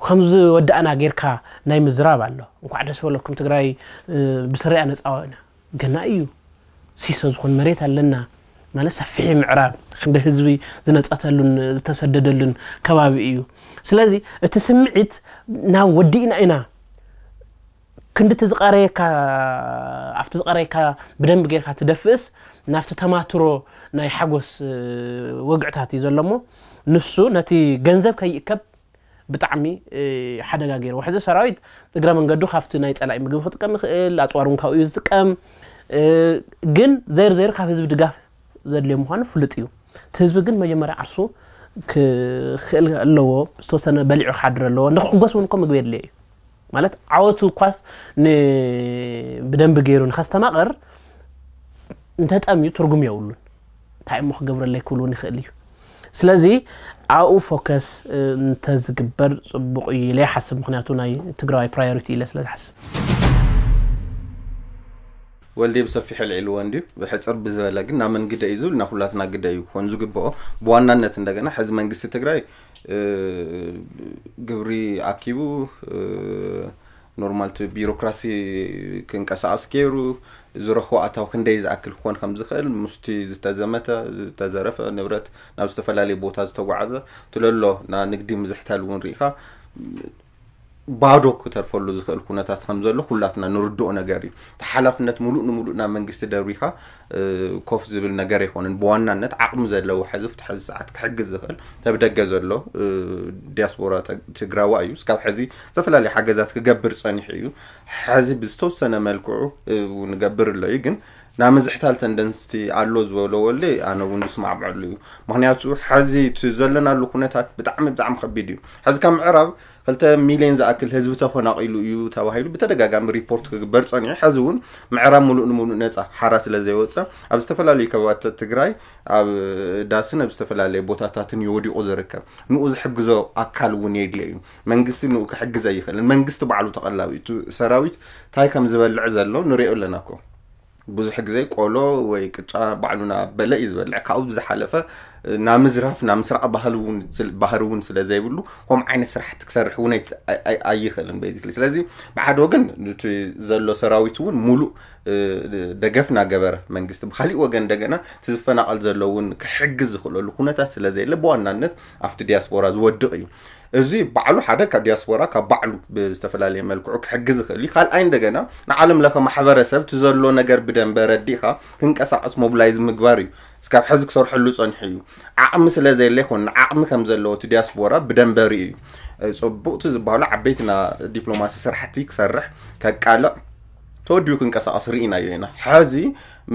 خمس ود أنا غير كا ناي مزراب الله وقعد أسوي لكم تقرأي بسرعة نس أنا قلنا أيو سيسون زخون مريت لنا ما لسه في معراب خد هزوي زنات أتلون تسدد كباب أيو سلازي تسمعت نا ودينا أنا كنت تزقاري كا عفت تزقاري كا بدم غير كا تدفس نافت تماترو ناي حقوس وقعتها تيزو لمو نسو ناتي جنزب كي يكب ብጣዕሚ ሓደጋ ገይርዎ ሕዚ ሰራዊት እግረ መንገዱ ካብቲ ናይ ፀላኢ ምግቢ ክጥቀም ይኽእል ኣፅዋር እውን ካብኡ እዩ ዝጥቀም ግን ዘይር ዘይር ካብ ህዝቢ ድጋፍ ዘድልዮ ምኳኑ ፍሉጥ እዩ እቲ ህዝቢ ግን መጀመርያ ዓርሱ ክኽእል ኣለዎ ዝተወሰነ በሊዑ ክሓድር ኣለዎ ንክዕጎስ እውን እኮ ምግቢ የድልዮ እዩ ማለት ዓወቱ ኳስ ብደንቢ ገይሩ ንከስተማቕር እንተጠምዩ ትርጉም የብሉን እንታይ እሞ ክገብረለ ይክብል እውን ይኽእል እዩ ስለዚ ኣብኡ ፎከስ እንተዝግበር ፅቡቅ እዩ ኢለ ይሓስብ ምክንያቱ ናይ ትግራይ ፕራዮሪቲ ኢለ ስለ ዝሓስብ ወልዴ ብሰፊሕ ልዕልዎ እንዲ ብሕፅር ብዝበለ ግን ናብ መንግደ እዩ ዝብል ናብ ኩላትና ግደ እዩ ክኾን ዝግብኦ ብዋናነት እንደገና ሕዚ መንግስቲ ትግራይ ግብሪ ኣኪቡ ኖርማልቲ ቢሮክራሲ ክንቀሳቀስ ገይሩ ዝረኽቦ ኣታዊ ክንደይ ዝኣክል ክኾን ከም ዝኽእል ምስቲ ዝተዘመተ ዝተዘረፈ ንብረት ናብ ዝተፈላለየ ቦታ ዝተጓዓዘ ትለሎ ና ንግዲ ምዝሕታል እውን ርኢኻ ባዶ ክተርፈሉ ዝኽእል ኩነታት ከም ዘሎ ኩላትና ንርድኦ ነገር እዩ እቲ ሓላፍነት ሙሉእ ንሙሉእ ናብ መንግስቲ ደሪኻ ኮፍ ዝብል ነገር ኣይኮነን ብዋናነት ዓቕሚ ዘለዎ ሕዚ ሕዝብ ሕዚ ሰዓት ክሕግዝ ዝኽእል ተብደገ ዘሎ ዲያስፖራ ትግራዋ እዩ ስካብ ሕዚ ዝተፈላለዩ ሓገዛት ክገብር ፀኒሑ እዩ ሕዚ ብዝተወሰነ መልክዑ ንገብር ኣሎ እዩ ግን ናብ መዝሕታል ተንደንስቲ ኣሎ ዝበሎ ወለ ኣነ እውን ዝስማዕምዐሉ እዩ ምክንያቱ ሕዚ እቲ ዘለናሉ ኩነታት ብጣዕሚ ብጣዕሚ ከቢድ እዩ ሕዚ ካብ ምዕራብ ክልተ ሚሊዮን ዝኣክል ህዝቢ ተፈናቂሉ እዩ ተባሂሉ ብተደጋጋሚ ሪፖርት ክግበር ፀኒዑ ሕዚ እውን ምዕራብ ሙሉእ ንሙሉእ ነፃ ሓራ ስለ ዘይወፀ ኣብ ዝተፈላለዩ ከባቢታት ትግራይ ኣብ ዳስን ኣብ ዝተፈላለየ ቦታታትን ይወዲቁ ዝርከብ ንኡ ዝሕግዞ ኣካል እውን የድልየ እዩ መንግስቲ ንኡ ክሕግዝ ኣይክእልን መንግስቲ በዕሉ ተቐላቢ እቲ ሰራዊት እንታይ ከም ዝበልዕ ዘሎ ንሪኦ ኣለና ኮ ብዙሕ ግዜ ቆሎ ወይ ቅጫ ባዕሉና በለ እዩ ዝበልዕ ካብኡ ብዝሓለፈ ናብ ምዝራፍ ናብ ምስራቅ ባህሪ እውን ስለ ዘይብሉ ከምኡ ዓይነት ስራሕቲ ክሰርሕ እውን ኣይክእልን ቤዚክሊ ስለዚ ብሓደ ወገን እቲ ዘሎ ሰራዊት እውን ሙሉእ ደገፍ ናገበረ መንግስቲ ብካሊእ ወገን እንደገና እቲ ዝፈናቀል ዘሎ እውን ክሕግዝ ዝክእለሉ ኩነታት ስለዘየለ ብዋናነት ኣብቲ ዲያስፖራ ዝወድቕ እዩ እዚ ባዕሉ ሓደ ካብ ዲያስፖራ ካብ ባዕሉ ብዝተፈላለየ መልክዑ ክሕግዝ ይኽእል እዩ ካልኣይ እንደገና ንዓለም ለኸ ማሕበረሰብ እቲ ዘሎ ነገር ብደንበ ረዲእካ ክንቀሳቀስ ሞብላይዝ ምግባር እዩ እስካብ ሕዚ ክሰርሐሉ ፀኒሑ እዩ ዓቕሚ ስለ ዘየለ ይኮን ዓቕሚ ከም ዘለዎ እቲ ዲያስፖራ ብደንበሪ እዩ ፅቡቅቲ ዝበሃሉ ዓበይቲ ና ዲፕሎማሲ ስራሕቲ ክሰርሕ ከቃልዕ ተወዲኡ ክንቀሳቀስ ርኢናዮ ኢና ሕዚ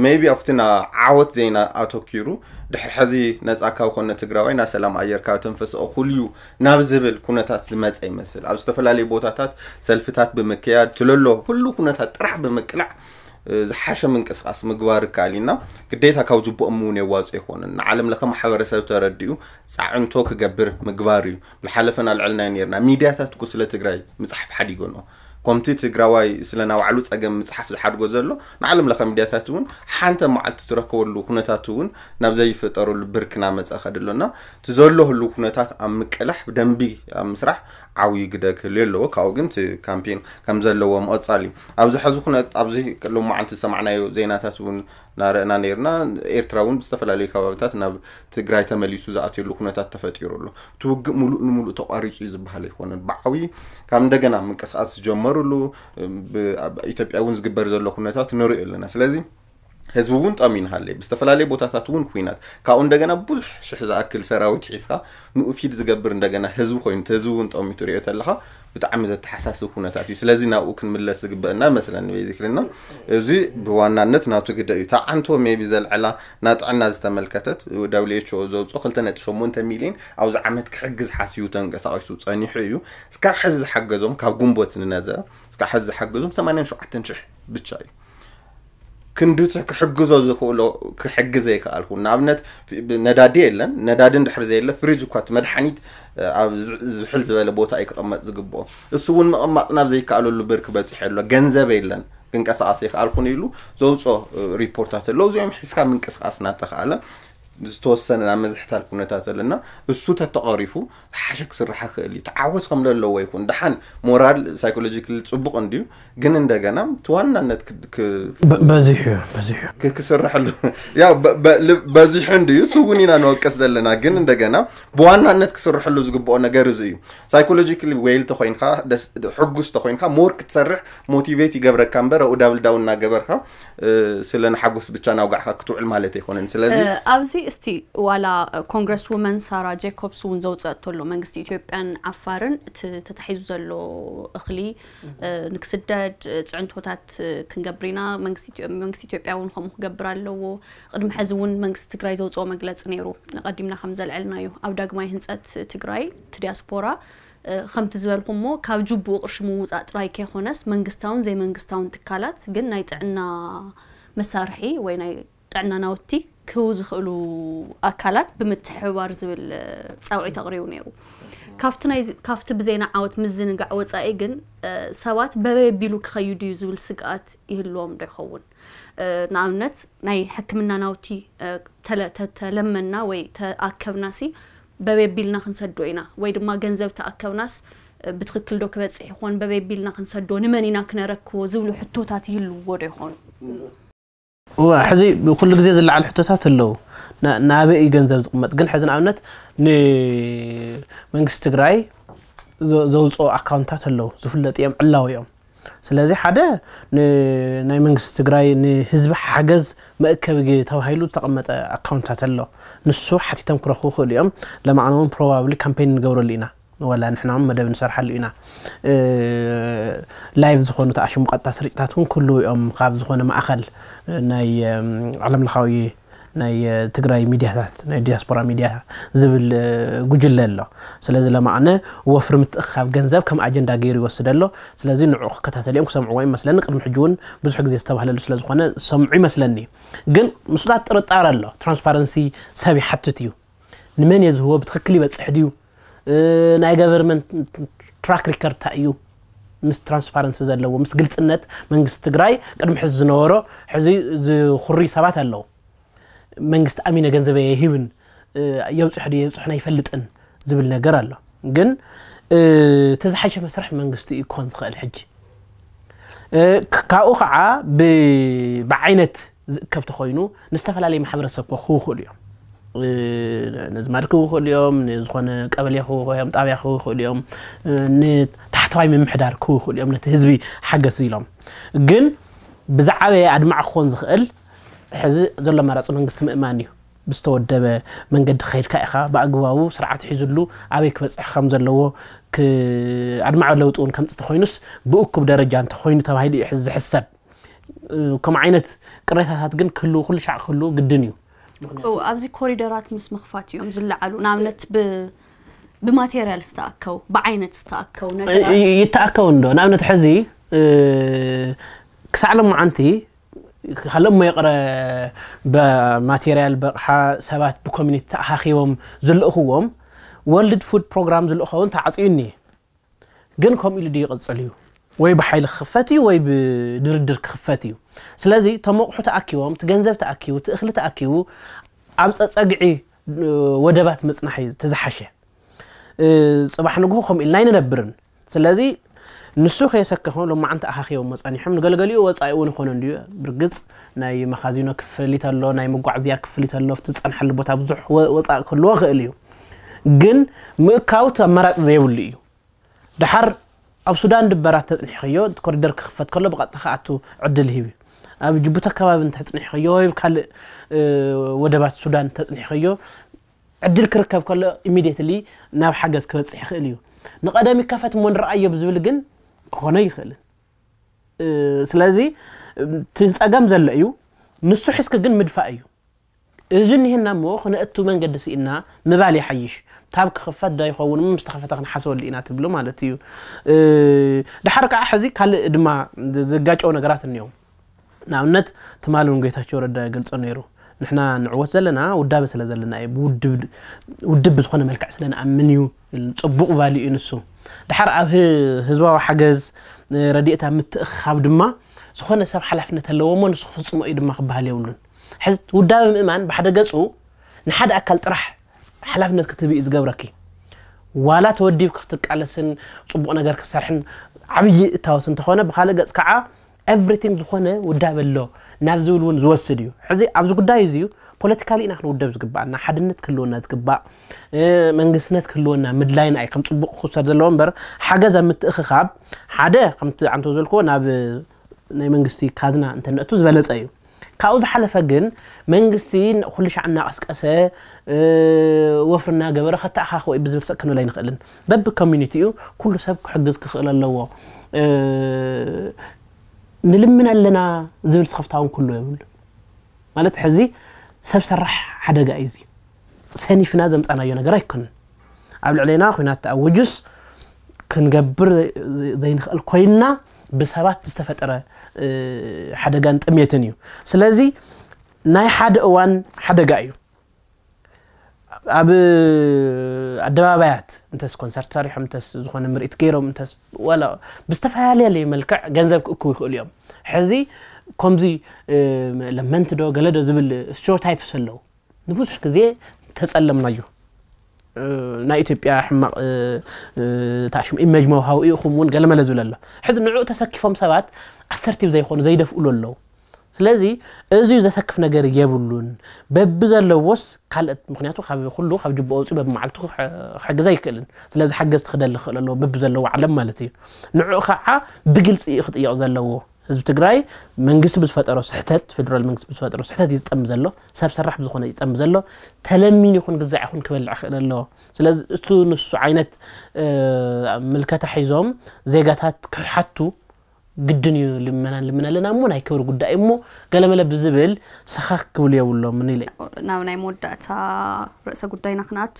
ሜቢ ኣብቲ ና ዓወት ዜና ኣተኪሩ ድሕሪ ሕዚ ነፃ ካብ ኮነ ትግራዋይ ና ሰላም ኣየር ካብ ተንፈሰኦ ኩልዩ ናብ ዝብል ኩነታት ዝመፀ ይመስል ኣብ ዝተፈላለዩ ቦታታት ሰልፍታት ብምክያድ ትለሎ ኩሉ ኩነታት ጥራሕ ብምቅላዕ ዝሓሸ ምንቅስቃስ ምግባር ይከኣል ኢና ግዴታ ካብ ዝብኦም እውን የዋፅ ይኮነን ንዓለም ለከ ማሕበረሰብ ተረዲኡ ፃዕንቶ ክገብር ምግባር እዩ ብዝሓለፈ ናልዕልና ነርና ሚድያታት እኮ ስለ ትግራይ ምፅሓፍ ሓዲጎኖ ከምቲ ትግራዋይ ስለ ናይ ባዕሉ ፀገም ምፅሓፍ ዝሓድጎ ዘሎ ንዓለም ለኸ ሚድያታት እውን ሓንቲ መዓልቲ ትረከበሉ ኩነታት እውን ናብ ዘይፈጠረሉ ብርኪ ናመፀ ኸድ ኣሎና እቲ ኩነታት ኣብ ምቅላሕ ብደንቢ ኣብ ምስራሕ ዓብዪ ግደ ክህል ኣለዎ ካብኡ ግን እቲ ካምፔን ከም ዘለዎ መቐፃል እዩ ኣብዚ ሕዚ ኩነት ኣብዚ ሎ ሎማዓንቲ ዝሰማዕናዮ ዜናታት እውን ናርእና ነርና ኤርትራ እውን ብዝተፈላለዩ ከባቢታት ናብ ትግራይ ተመሊሱ ዝኣትየሉ ኩነታት ተፈጢሩ ኣሎ እቲ ውግእ ሙሉእ ንሙሉእ ተቋሪፁ እዩ ዝበሃል ኣይኮነን ብዓብዪ ካብ እንደገና ምንቀስቃስ ዝጀመሩ ዝግበሩ ኣብ ኢትዮጵያ እውን ዝግበር ዘሎ ኩነታት ንሪኦ ኣለና ስለዚ ህዝቢ እውን ጠሚን ሃለ ብዝተፈላለየ ቦታታት እውን ኩናት ካብኡ እንደገና ብዙሕ ሽሕ ዝኣክል ሰራዊት ሒዝካ ንኡፊድ ዝገብር እንደገና ህዝቢ ኮይኑ ህዝቢ እውን ጠሚቱ ሪኦ ኣለካ ብጣዕሚ ዘተሓሳስብ ኩነታት እዩ ስለዚ ናብኡ ክንምለስ ዝግበአና መስለኒ ቤዚክልና እዚ ብዋናነት ናቱ ግደ እዩ እታ ዓንቶ ሜቢ ዘልዕላ ጥዕና ዝተመልከተት ዳብሊችኦ ዘውፅኦ ክልተ ነጥቢ ሸሞንተ ሚሊዮን ኣብዚ ዓመት ክሕግዝ ሓስቡ ተንቀሳቂሱ ፀኒሑ እዩ እስካብ ሕዚ ዝሓገዞም ካብ ጉንቦት ንነዘ እስካብ ሕዚ ዝሓገዞም 87 ሽሕ ብቻ እዩ ክንድቱ ክሕግዞ ዝኽእሎ ክሕግዘ ይከኣልኩ ንኣብነት ነዳዲ የለን ነዳዲ ንድሕር ዘየለ ፍሪጅ እኳ መድሓኒት ኣብ ዝሕል ዝበለ ቦታ እዩ ክቕመጥ ዝግብኦ እሱ እውን ምቕማጥ ናብ ዘይከኣለሉ ብርኪ በፂሐ ኣሎ ገንዘብ የለን ክንቀሳቐስ ይከኣልኩን ኢሉ ዘውፅኦ ሪፖርታት ኣለዉ እዚኦም ሒዝካ ምንቅስቃስ እናተኸኣለ ዝተወሰነ ናብ መዝሕታል ኩነታት ዘለና እሱ ተተቐሪፉ ዝሓሸ ክስራሕ ክእል እዩ ተዓወት ከም ዘለዎ ይኹን ድሓን ሞራል ሳይኮሎጂካሊ ፅቡቅ እንድዩ ግን እንደገና እቲ ዋናነት በዚሕ እዩ ክስርሐሉ በዚሑ እንድዩ እሱ እውን ኢና ንወቀስ ዘለና ግን እንደገና ብዋናነት ክስርሐሉ ዝግብኦ ነገር እዚ እዩ ሳይኮሎጂካሊ ዌል ተኮይንካ ሕጉስ ተኮይንካ ሞር ክትሰርሕ ሞቲቬት ይገብረካ እምበር ኣብኡ ዳብል ዳውን እናገበርካ ስለ ንሓጎስ ብቻ ናውጋዕካ ክትውዕል ማለት ኣይኮነን ስለዚ ኣብዚ እስቲ ዋላ ኮንግረስ ውመን ሳራ ጄኮብስ እውን ዘውፅአቶ ኣሎ መንግስቲ ኢትዮጵያን ዓፋርን እቲ ተታሒዙ ዘሎ እኽሊ ንክስደድ ፅዕንቶታት ክንገብር ኢና መንግስቲ ኢትዮጵያ እውን ከምኡ ክገብር ኣለዎ ቅድሚ ሕዚ እውን መንግስቲ ትግራይ ዘውፅኦ መግለፂ ነይሩ ቀዲምና ከም ዘልዕልና እዩ ኣብ ዳግማይ ህንፀት ትግራይ እቲ ዲያስፖራ ከምቲ ዝበልኩም ሞ ካብ ጅቡኡ ቅርሺ ምውፃእ ጥራይ ከይኮነስ መንግስታውን ዘይመንግስታውን ትካላት ግን ናይ ጥዕና መሳርሒ ወይ ናይ ጥዕና ናውቲ ክህቡ ዝኽእሉ ኣካላት ብምትሕባር ዝብል ፃውዒት ኣቕሪቡ ነይሩ ካብቲ ብዜና ዓወት ምዝንጋዕ ወፃኢ ግን ሰባት በበይ ኣቢሉ ክኸይድ እዩ ዝብል ስግኣት ይህልዎም ዶ ይኸውን ንኣብነት ናይ ሕክምና ናውቲ ተለመና ወይ ተኣከብናሲ በበይ ኣቢልና ክንሰዶ ኢና ወይ ድማ ገንዘብ ተኣከብናስ ብትክክል ዶ ክበፅሕ ይኾን በበይ ኣቢልና ክንሰዶ ንመን ኢና ክነረክቦ ዝብሉ ሕቶታት ይህልዎ ዶ ይኾኑ وحزي بكل جديد اللي على الحدوثات اللو نابي اي جنزب زقمت جن حزن عونت ني من انستغرام زو زو اكونتات اللو زفلت يوم علاو يوم سلازي حدا ني من انستغرام ني حزب حجز ماكب جي تو هيلو تقمت اكونتات اللو نسو حتي تم كرخو خو اليوم لما انون بروبابلي كامبين نغور لينا ዋላ ንሕናም መደብ ንሰርሓሉ ኢና ላይቭ ዝኾኑ ተኣሽሙ ቀጥታ ስርጭታት እውን ኩሉ ኦም ካብ ዝኾነ ማእኸል ናይ ዓለምለኻዊ ናይ ትግራይ ሚድያታት ናይ ዲያስፖራ ሚድያ ዝብል ጉጅለ ኣሎ ስለዚ ለማዕነ ወፍሪ ምትእኽኻብ ገንዘብ ከም ኣጀንዳ ገይሩ ይወስድ ኣሎ ስለዚ ንዕኡ ክከታተል እዮም ክሰምዕዎ ይመስለኒ ቅድሚ ሕጂ እውን ብዙሕ ግዜ ዝተባህለሉ ስለዝኾነ ሰምዑ ይመስለኒ ግን ምስታት ጥርጣር ኣሎ ትራንስፓረንሲ ሰብ ይሓትት እዩ ንመን የዝህቦ ብትክክል ይበፅሕ ድዩ ናይ ገቨርንመንት ትራክ ሪከርድታ እዩ ምስ ትራንስፓረንሲ ዘለዎ ምስ ግልፅነት መንግስቲ ትግራይ ቅድሚ ሕዚ ዝነበሮ ሕዚ ዝኩሪ ሰባት ኣለዉ መንግስቲ ኣሚነ ገንዘበ የሂብን የብፅሕ ድ የብፅሕና ይፈልጥን ዝብል ነገር ኣሎ ግን ተዝሓሸ መስራሕ መንግስቲ እዩ ክኾን ዝኽእል ሕጂ ካብኡ ከዓ ብዓይነት ዝእከብ ተኮይኑ ንዝተፈላለዩ ማሕበረሰብ ክኽእሉ እዮም نزمركو خليهم نزخن قبل يخو خليهم طاب يخو خليهم تحت هاي ممحدار كو خليهم نتهزبي حاجة سيلهم جن بزعبة أدمع خون زخل حز زل ما رأس من قسم إيمانيه بستو الدبة من قد خير كأخا بأقواه سرعة حزلو عبيك بس أخام زلوا ك أدمع لو تقول كم تخوينس بأكو بدرجة أنت خوين تواهيد يحز حسب كم عينت قريتها هتجن كله كل شعر كله قدنيه مخنياتي. او ابزي كوريدرات مس مخفات يوم زلعلو نامنت ب بماتيريال استاكو بعينت استاكو يتاكو ندو نامنت حزي أه كسعلم معنتي خلهم ما يقرا بماتيريال بقحا سبات بكوميونيتي تاخيهم زلقهم ولد فود بروجرام زلقهم تاع عصيني كنكم الى دي يقصليو وي بحيل خفتي وي دردر خفتي سلازي تمو حتى اكيوم تجنزب تاكيو تخل تاكيو عم تصقعي ودبات مصنحي تزحشه صباح نقوخهم الا ينبرن سلازي نسو خي هون لو ما انت اخي يوم مصاني حم غلغلي وصاي ون خونن دي برغص ناي مخازينو كفليت الله ناي مغعزيا كفليت الله في تصن حل بوتا بزح وصا كلو خليو جن مكاوت مرق زيبلي دحر أو السودان دبرات تصنيح خيو كوريدر كخفت كله بقى تخاعتو عدل هيبي أبي جبتها كباب انت تصنيح خيو بكال ودبات السودان تصنيح خيو عدل كركب كله immediately ناب حاجة كبت صحيح خيليو نقدامي كفت من رأيه بزبل جن هنا يخل أه سلازي تنس أجام زل أيو نصو حسك جن مدفع أيو إذن هنا مو خنا أتو من قدس إنا مبالي حيش أه تاب كخفت داي خوون مم مستخفت أخن حسول لينا تبلو ما لتيو ده حركة أحزي كل دما زجاج أو نجرات اليوم نعم نت تمالون جيت هشور ده قلت أنيرو نحنا نعوض زلنا ودابس سلا زلنا أي بود ود بس خنا ملك عسلنا أمنيو الطبق فالي إنسو ده حركة ه هزوا وحجز رديتها متخاب دما سخنا سب حلفنا تلو ومن سخص ما يدمخ بهاليولن حزت ودابس إيمان بحد جزو نحد أكل ترح ሓላፍነት ክትብኢ ዝገብረኪ ዋላ ተወዲብ ክትቃለስን ፅቡቅ ነገር ክሰርሕን ዓብዪ እታወት እንተኾነ ብካልእ ገፅ ከዓ ኤቭሪቲንግ ዝኾነ ውዳብ ኣሎ ናብ ዝብል እውን ዝወስድ እዩ ሕዚ ኣብዚ ጉዳይ እዚ እዩ ፖለቲካሊ ኢና ክንውደብ ዝግባአና ሓድነት ክህልወና ዝግባእ መንግስትነት ክህልወና ምድላይና እዩ ከም ፅቡቅ ክውሰድ ዘለዎ እምበር ሓገዝ ኣብ ምትእኽኻብ ሓደ ከምቲ ዓንተ ዝበልክዎ ናብ ናይ መንግስቲ ካዝና እንተነእቱ ዝበለፀ እዩ كاوز حلفاجن منجستين خلش عنا اسك اسا آه، وفرنا جبر خطا خاخو ابز بس كنو لاين خلن باب كوميونيتي كل سب حجز كخل اللو آه، نلمنا لنا زول سخفتاون كله يقول مالت حزي سب سرح حدا جايزي ثاني في نازم انا يونا جرايكن قبل علينا خوينا تاوجس كنجبر زين الكوينا بسبات تستفتره ሓደጋን ጥሜትን እዩ ስለዚ ናይ ሓደ እዋን ሓደጋ እዩ ኣብ ኣደባባያት እንተስ ኮንሰርት ሰሪሖም እንተስ ዝኾነ ምርኢት ገይሮም እንተስ ዋላ ብዝተፈላለየ መልክዕ ገንዘብ ክእኩቡ ይኽእሉ እዮም ሕዚ ከምዚ ለመንቲ ዶ ገለዶ ዝብል ስቴሮታይፕስ ኣለዉ ንብዙሕ ግዜ ተጸለምናዩ ናይ ኢትዮጵያ ሕማቕ ታሽም ኢሜጅ መውሃዊ ኢኹም እውን ገለመለ ዝብል ኣሎ ሕዚ ንዕኡ ተሰኪፎም ሰባት ኣሰርቲቭ ዘይኮኑ ዘይደፍእሉ ኣለዉ ስለዚ እዚዩ ዘሰክፍ ነገር የብሉን በቢ ዘለዎስ ካልእ ምክንያቱ ካብ ኩሉ ካብ ጅቦ ወፅኡ በብመዓልቱ ክሕግዝ ኣይክእልን ስለዚ ሓገዝቲ ክደሊ ክኽእል ኣለዎ በቢ ዘለዎ ዓለም ማለት እዩ ንዕኡ ከዓ ብግልፂ እዩ ክጥየቕ ዘለዎ ህዝቢ ትግራይ መንግስቲ ብዝፈጠሮ ስሕተት ፌደራል መንግስቲ ብዝፈጠሮ ስሕተት እዩ ዝጠሚ ዘሎ ሰብ ሰራሕ ብዝኾነ እዩ ዝጠሚ ዘሎ ተለሚን ይኹን ግዛዕ ይኹን ክበልዕ ክእል ኣለዎ ስለዚ እቱ ንሱ ዓይነት ምልከታ ሒዞም ዜጋታት ክሓቱ ግድን እዩ ልመና ልምን ኣለና እሞ ናይ ክብሪ ጉዳይ እሞ ገለመለ ብዝብል ስኻ ክብሉ የብሎምን ኢለ ናብ ናይ መወዳእታ ርእሰ ጉዳይና ክንኣቱ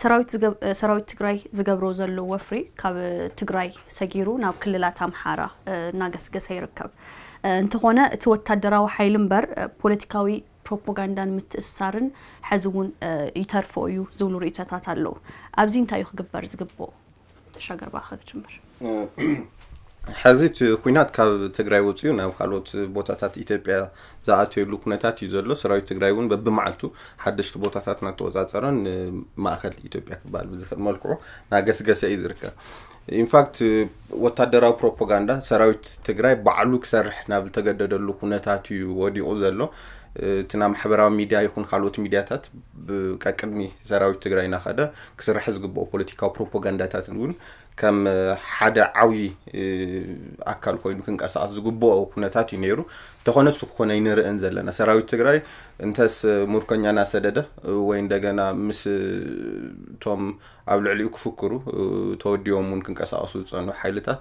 ሰራዊት ትግራይ ዝገብሮ ዘሎ ወፍሪ ካብ ትግራይ ሰጊሩ ናብ ክልላት ኣምሓራ እናገስገሰ ይርከብ እንተኾነ እቲ ወታደራዊ ሓይሊ እምበር ፖለቲካዊ ፕሮፓጋንዳን ምትእሳርን ሕዚ እውን ይተርፎ እዩ ዝብሉ ርእቶታት ኣለዉ ኣብዚ እንታይ እዩ ክግበር ዝግብኦ ተሻገር ባኸ ክጅምር ሕዚ እቲ ኩናት ካብ ትግራይ ወፅኡ ናብ ካልኦት ቦታታት ኢትዮጵያ ዝኣትየሉ ኩነታት እዩ ዘሎ ሰራዊት ትግራይ እውን በብመዓልቱ ሓደሽቲ ቦታታት እናተወፃፀረን ማእከል ኢትዮጵያ ክበሃል ብዝኽእል መልክዑ ናገስገሰ እዩ ዝርከብ ኢንፋክት ወታደራዊ ፕሮፓጋንዳ ሰራዊት ትግራይ ባዕሉ ክሰርሕ ናብ ዝተገደደሉ ኩነታት እዩ ወዲቑ ዘሎ እቲ ና ማሕበራዊ ሚድያ ይኹን ካልኦት ሚድያታት ብቀቅድሚ ሰራዊት ትግራይ እናኸደ ክስራሕ ዝግብኦ ፖለቲካዊ ፕሮፓጋንዳታት እውን ከም ሓደ ዓብዪ ኣካል ኮይኑ ክንቀሳቐስ ዝግብኦ ኩነታት እዩ ነይሩ እንተኾነ ሱ ክኾነ ይንርእን ዘለና ሰራዊት ትግራይ እንተስ ሙርከኛ እናሰደደ ወይ እንደገና ምስ እቶም ኣብ ልዕሊኡ ክፍክሩ ተወዲቦም እውን ክንቀሳቐሱ ዝፀኑ ሓይልታት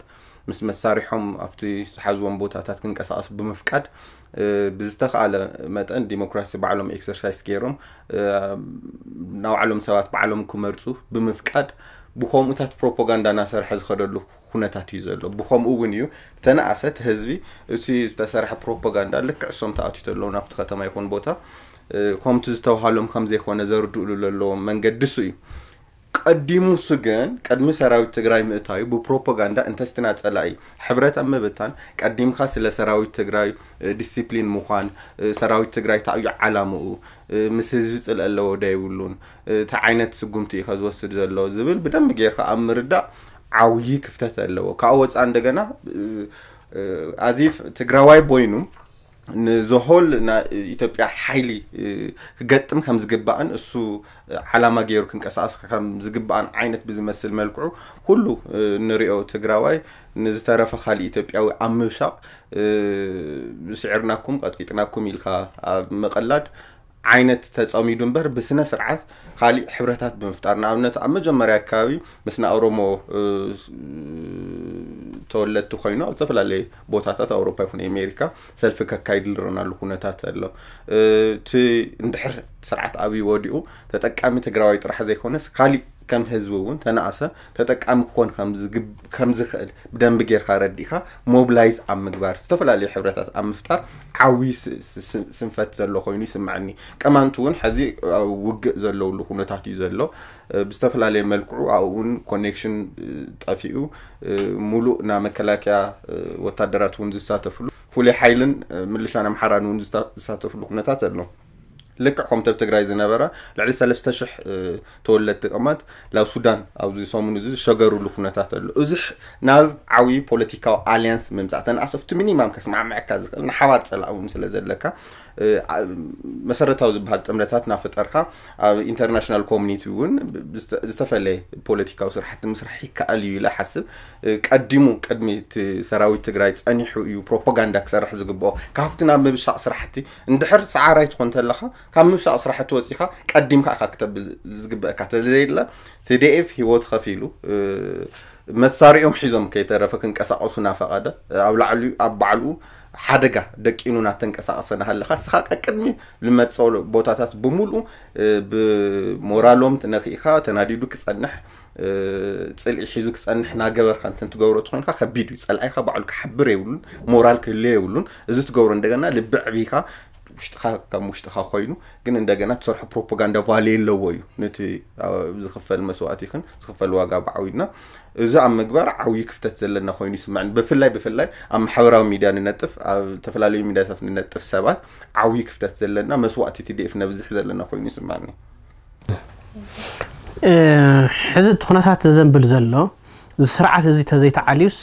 ምስ መሳሪሖም ኣብቲ ዝሓዝዎም ቦታታት ክንቀሳቐሱ ብምፍቃድ ብዝተኸኣለ መጠን ዲሞክራሲ ባዕሎም ኤክሰርሳይዝ ገይሮም ናባዕሎም ሰባት ባዕሎም ክመርፁ ብምፍቃድ ብከምኡታት ፕሮፓጋንዳ እናሰርሐ ዝኸደሉ ኩነታት እዩ ዘሎ ብከምኡ እውን እዩ ተነኣሰ ህዝቢ እቲ ዝተሰርሐ ፕሮፓጋንዳ ልክዕ ሶም ተኣትዩ ዘለዎ ናብቲ ከተማ ይኹን ቦታ ከምቲ ዝተባሃሎም ከምዘይኮነ ዘርድእሉ ዘለዎ መንገዲ ሱ እዩ ቀዲሙ ግን ቅድሚ ሰራዊት ትግራይ ምእታዩ ብፕሮፓጋንዳ እንተስትና ጸላኢ ሕብረት ኣብ ምብታን ቀዲምካ ስለ ሰራዊት ትግራይ ዲስፕሊን ምኳን ሰራዊት ትግራይ ታእዩ ዓላምኡ ምስ ህዝቢ ፅል ኣለዎ ዶ ይብሉን እንታይ ዓይነት ስጉምቲ እዩ ከዝወስድ ዘሎ ዝብል ብደንብ ጌርካ ኣብ ምርዳእ ዓብይ ክፍተት ኣለዎ ካብኡ ወፃእ እንደገና ኣዚፍ ትግራዋይ ቦይኑ نزهول نا يتبقى حيلي قدم كم زقبا عن السو على ما جيرو كنك أساس كم زقبا عينة بزمثل ملكو كله نريه تجراوي نزترف خالي يتبقى وعمشة سعرناكم قد كتناكم يلقى مقلد عينة تتصامي دنبر بسنة سرعة ካሊእ ሕብረታት ብምፍጣር ንኣብነት ኣብ መጀመርያ ኣከባቢ ምስ ናይ ኦሮሞ ተወለድቲ ኮይኑ ኣብ ዝተፈላለየ ቦታታት ኣውሮፓ ይኹን ኣሜሪካ ሰልፊ ከካይድ ዝረናሉ ኩነታት ኣሎ እቲ እንድሕር ስርዓት ኣብይ ወዲኡ ተጠቃሚ ትግራዋይ ጥራሕ ዘይኮነስ ካሊእ ከም ህዝቢ እውን ተናእሰ ተጠቃሚ ክኮን ከም ዝኽእል ብደንቢ ጌርካ ረዲእካ ሞብላይዝ ኣብ ምግባር ዝተፈላለዩ ሕብረታት ኣብ ምፍጣር ዓብዪ ስንፈት ዘሎ ኮይኑ ይስማዐኒ ቀማንቲ እውን ሕዚ ውግእ ዘለውሉ ኩነታት እዩ ዘሎ ብዝተፈላለየ መልክዑ ኣብኡ እውን ኮኔክሽን ጠፊኡ ሙሉእ ናብ መከላከያ ወታደራት እውን ዝሳተፍሉ ፍሉይ ሓይልን ምልሻን ኣምሓራን እውን ዝሳተፍሉ ኩነታት ኣሎ ልክዕ ከምቲ ኣብ ትግራይ ዝነበረ ልዕሊ ሰለስተ ሽሕ ተወለድቲ ቀማት ናብ ሱዳን ኣብዚ ሰሙን እዚ ዝሸገሩሉ ኩነታት ኣሎ እዙሕ ናብ ዓብዪ ፖለቲካዊ ኣልያንስ ምምፃእ ተንኣስ ሚኒማም ከስማዕምዕካ ዝኽእል ንሓባር ፀላእ እውን ስለ ዘለካ መሰረታዊ ዝበሃል ጥምረታት እናፈጠርካ ኣብ ኢንተርናሽናል ኮሚኒቲ እውን ዝተፈለየ ፖለቲካዊ ስራሕቲ ምስራሕ ይከኣል እዩ ኢለ ሓስብ ቀዲሙ ቅድሚ እቲ ሰራዊት ትግራይ ፀኒሑ እዩ ፕሮፓጋንዳ ክሰርሕ ዝግብኦ ካብቲ ናብ ምብሻቅ ስራሕቲ እንድሕር ሰዓራይ ትኮን ተለካ ካብ ምብሻቅ ስራሕቲ ወፂኻ ቀዲምካ ኢካ ክተብል ዝግብአካ ተዘየድለ ትደኤፍ ሂወት ከፊሉ መሳሪኦም ሒዞም ከይተረፈ ክንቀሳቀሱ እናፈቐደ ኣብ ላዕሉ ኣብ ባዕሉ ሓደጋ ደቂኑና ተንቀሳቀሰ ናሃለካ ንስኻ ቅድሚ ዝመፀ ቦታታት ብምሉኡ ብሞራሎም ነክኢካ ተናዲዱ ክፀንሕ ፅልኢ ሒዙ ክፀንሕ ናገበርካ እንትን ትገብሮ ትኮይንካ ከቢድ እዩ ፀላኢካ ባዕሉ ክሓብር የብሉን ሞራል ክህልዮ የብሉን እዚ ትገብሮ እንደገና ልቢ ዕቢካ ውሽጥኻ ካብ ውሽጥኻ ኮይኑ ግን እንደገና ትሰርሖ ፕሮፓጋንዳ ቫል ኣለዎ እዩ ነቲ ዝኽፈል መስዋእት ይኹን ዝኽፈል ዋጋ ብዓዊድና እዚ ኣብ ምግባር ዓብዪ ክፍተት ዘለና ኮይኑ ይስማዕኒ ብፍላይ ብፍላይ ኣብ ማሕበራዊ ሚድያ ንነጥፍ ኣብ ዝተፈላለዩ ሚድያታት ንነጥፍ ሰባት ዓብዪ ክፍተት ዘለና መስዋእቲ ቲዲኤፍ ነብዝሕ ዘለና ኮይኑ ይስማዕኒ ሕዚ እቲ ኩነታት ዘንብል ዘሎ ስርዓት እዚ ተዘይተዓልዩስ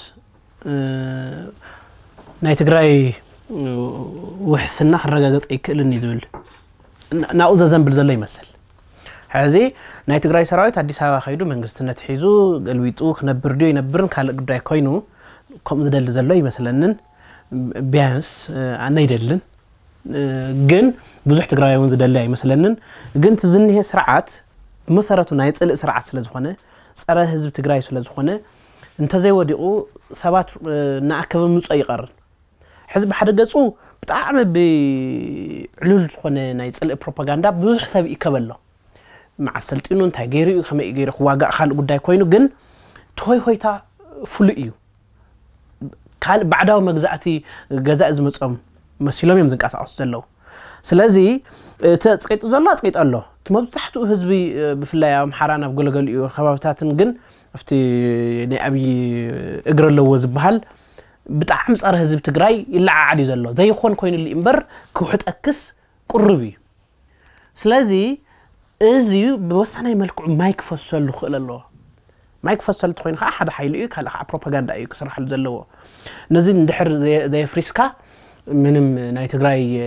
ናይ ትግራይ ውሕስና ክረጋገፅ ይክእልን እዩ ዝብል ናብኡ ዘዘንብል ዘሎ ይመስል ሕዚ ናይ ትግራይ ሰራዊት ኣዲስ ኣበባ ከይዱ መንግስትነት ሒዙ ገልቢጡ ክነብር ድዮ ይነብርን ካልእ ጉዳይ ኮይኑ ከምኡ ዝደሊ ዘሎ ይመስለንን ቢያንስ ኣነ ይደልን ግን ብዙሕ ትግራይ እውን ዝደሊ ኣይመስለንን ግን እቲ ዝኒሄ ስርዓት ብመሰረቱ ናይ ፅልእ ስርዓት ስለ ዝኾነ ፀረ ህዝቢ ትግራይ ስለ ዝኾነ እንተዘይወዲቑ ሰባት ንኣከበ ምፁ ኣይቀርን ሕዚ ብሓደ ገፁ ብጣዕሚ ብዕሉል ዝኾነ ናይ ፅልኢ ፕሮፓጋንዳ ብዙሕ ሰብ ይከብ ኣሎ መዓዝ ሰልጢኑ እንታይ ገይሩ እዩ ከመይ እዩ ገይሩ ክዋጋእ ካልእ ጉዳይ ኮይኑ ግን ትሆይ ሆይታ ፍሉይ እዩ ካልእ ባዕዳዊ መግዛእቲ ገዛእ ዝመፆም መሲሎም እዮም ዝንቀሳቐሱ ዘለዉ ስለዚ እቲ ኣፅቂጡ ዘሎ ኣፅቂጡ ኣሎ እቲ መብዛሕትኡ ህዝቢ ብፍላይ ኣብ ኣምሓራ ናብ ገለገሊኡ ከባቢታትን ግን ኣብቲ ናይ ኣብዪ እግሪ ኣለዎ ዝበሃል بتعم صار هزب تقرأي إلا عادي زلو زي يكون كوين اللي إمبر كوحت أكس قربي سلازي إزي بوسعنا يملك مايك فصل لخل الله مايك فصل تخوين خا أحد حيلي إيك هلأ بروباغاندا إيك صراحة لزلو نزي ندحر زي, زي فريسكا من ناي تقرأي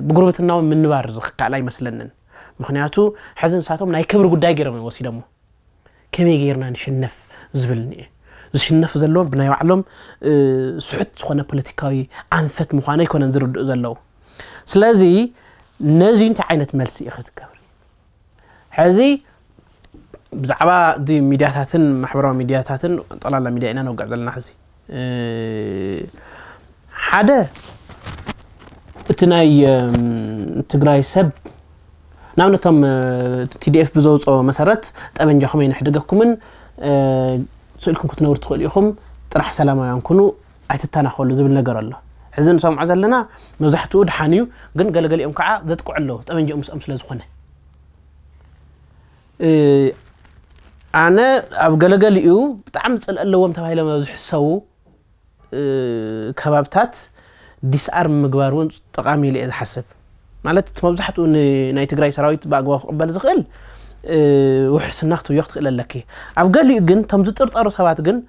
بقربة النوم من نوار زخك علي مثلاً مخنياتو حزن ساعتهم ناي كبر قد داقير من وسيدامو كمي غيرنا نشنف زبلني زشنف زلو بنايو علم سحت خونا بوليتيكاوي عنثت مخانا يكون نزرد زلو سلازي نزي انت عينت ملسي اخت كبري حزي بزعبا دي ميدياتاتن محبرا ميدياتاتن طلع لا ميديا انا نوقع زلنا حزي اه حدا اتناي تقراي سب ناونتهم تي دي اف بزوز او مسارات تابن جاخمين حدقكم من سئلكم كتنور تقول يخم ترح سلامة ينكنو أي تتنا خلو زبل نجار الله حزن سام عزل لنا مزحت ود حانيو قن قال قال يوم كعا ذات قع له تمن جي أمس أمس لازخنه إيه أنا أب قال قال يو بتعم تسأل الله وام تفاهيل زح سو إيه، كباب تات ديس أرم مجبارون تقامي لي حسب مالت تمزحت ون نايت غراي سراويت بقى قبل زخل وحسن نخت ويخت إلى لكي عبقال يجن تمزت أرض أرو سبعة جن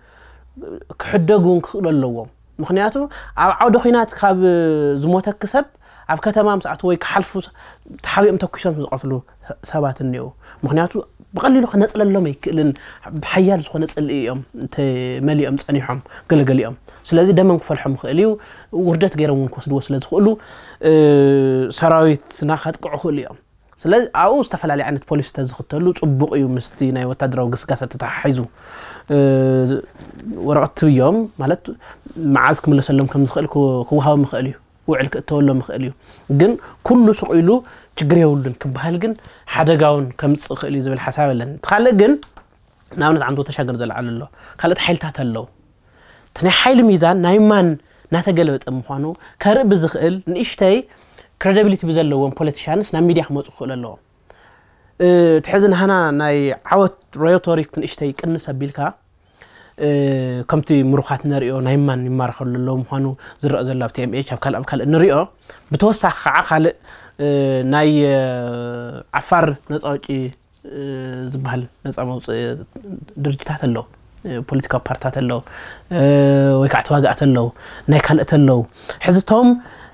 كحدقون كل اللوم مخنياتهم عب عود خينات خاب زموتك كسب عب كتما مسعت ويك حلف تحاوي أم تكشان مزقفلو سبعة النيو مخنياتهم بقلي لو خنسأل اللوم يكلن بحيال لو خنسأل إيام تملي أم تسأنيهم قل قل إيام سلازي دائما كفل حم خليه ورجت جرمون كوسدوس لازخلو أه سراويت نخت كعخليهم ስለዚ ኣብኡ ዝተፈላለየ ዓይነት ፖሊስ ተዝኽተሉ ፅቡቕ እዩ ምስቲ ናይ ወታደራዊ ግስጋሰ ተተሓሒዙ ወረቐት ትብዮም ማለት መዓዝ ክምለሰሎም ከም ዝኽእል ክወሃቦም ይኽእል እዩ ውዕል ክእተወሎም ይኽእል እዩ ግን ኩሉ ስቕ ኢሉ ችግር የብሉን ክበሃል ግን ሓደጋውን ከምፅእ ይኽእል እዩ ዝብል ሓሳብ ኣለን እቲ ካልእ ግን ንኣብነት ዓምዶ ተሻገር ዘለዓሉ ኣሎ ካልኦት ሓይልታት ኣለው እቲ ናይ ሓይሊ ሚዛን ናይ ማን እናተገለበጠ ምኳኑ ከርኢ ብዝኽእል ንእሽተይ كريديبيليتي بزلوهم بوليتيشانس نعم ميديا حمود خلال الله تحزن هنا ناي عوت ريوتوري كن اشتاي كن سبيلكا كمتي مروحات نريو نايما نمار خلال الله مخانو زر ازل الله تيم ايش ابكال ابكال نريو بتوسع خعقال ناي عفار نصاوكي زبهل نصاوكي درجتات الله بوليتيكا بارتات الله ويكعتواقات الله ناي كان اتلو حزتهم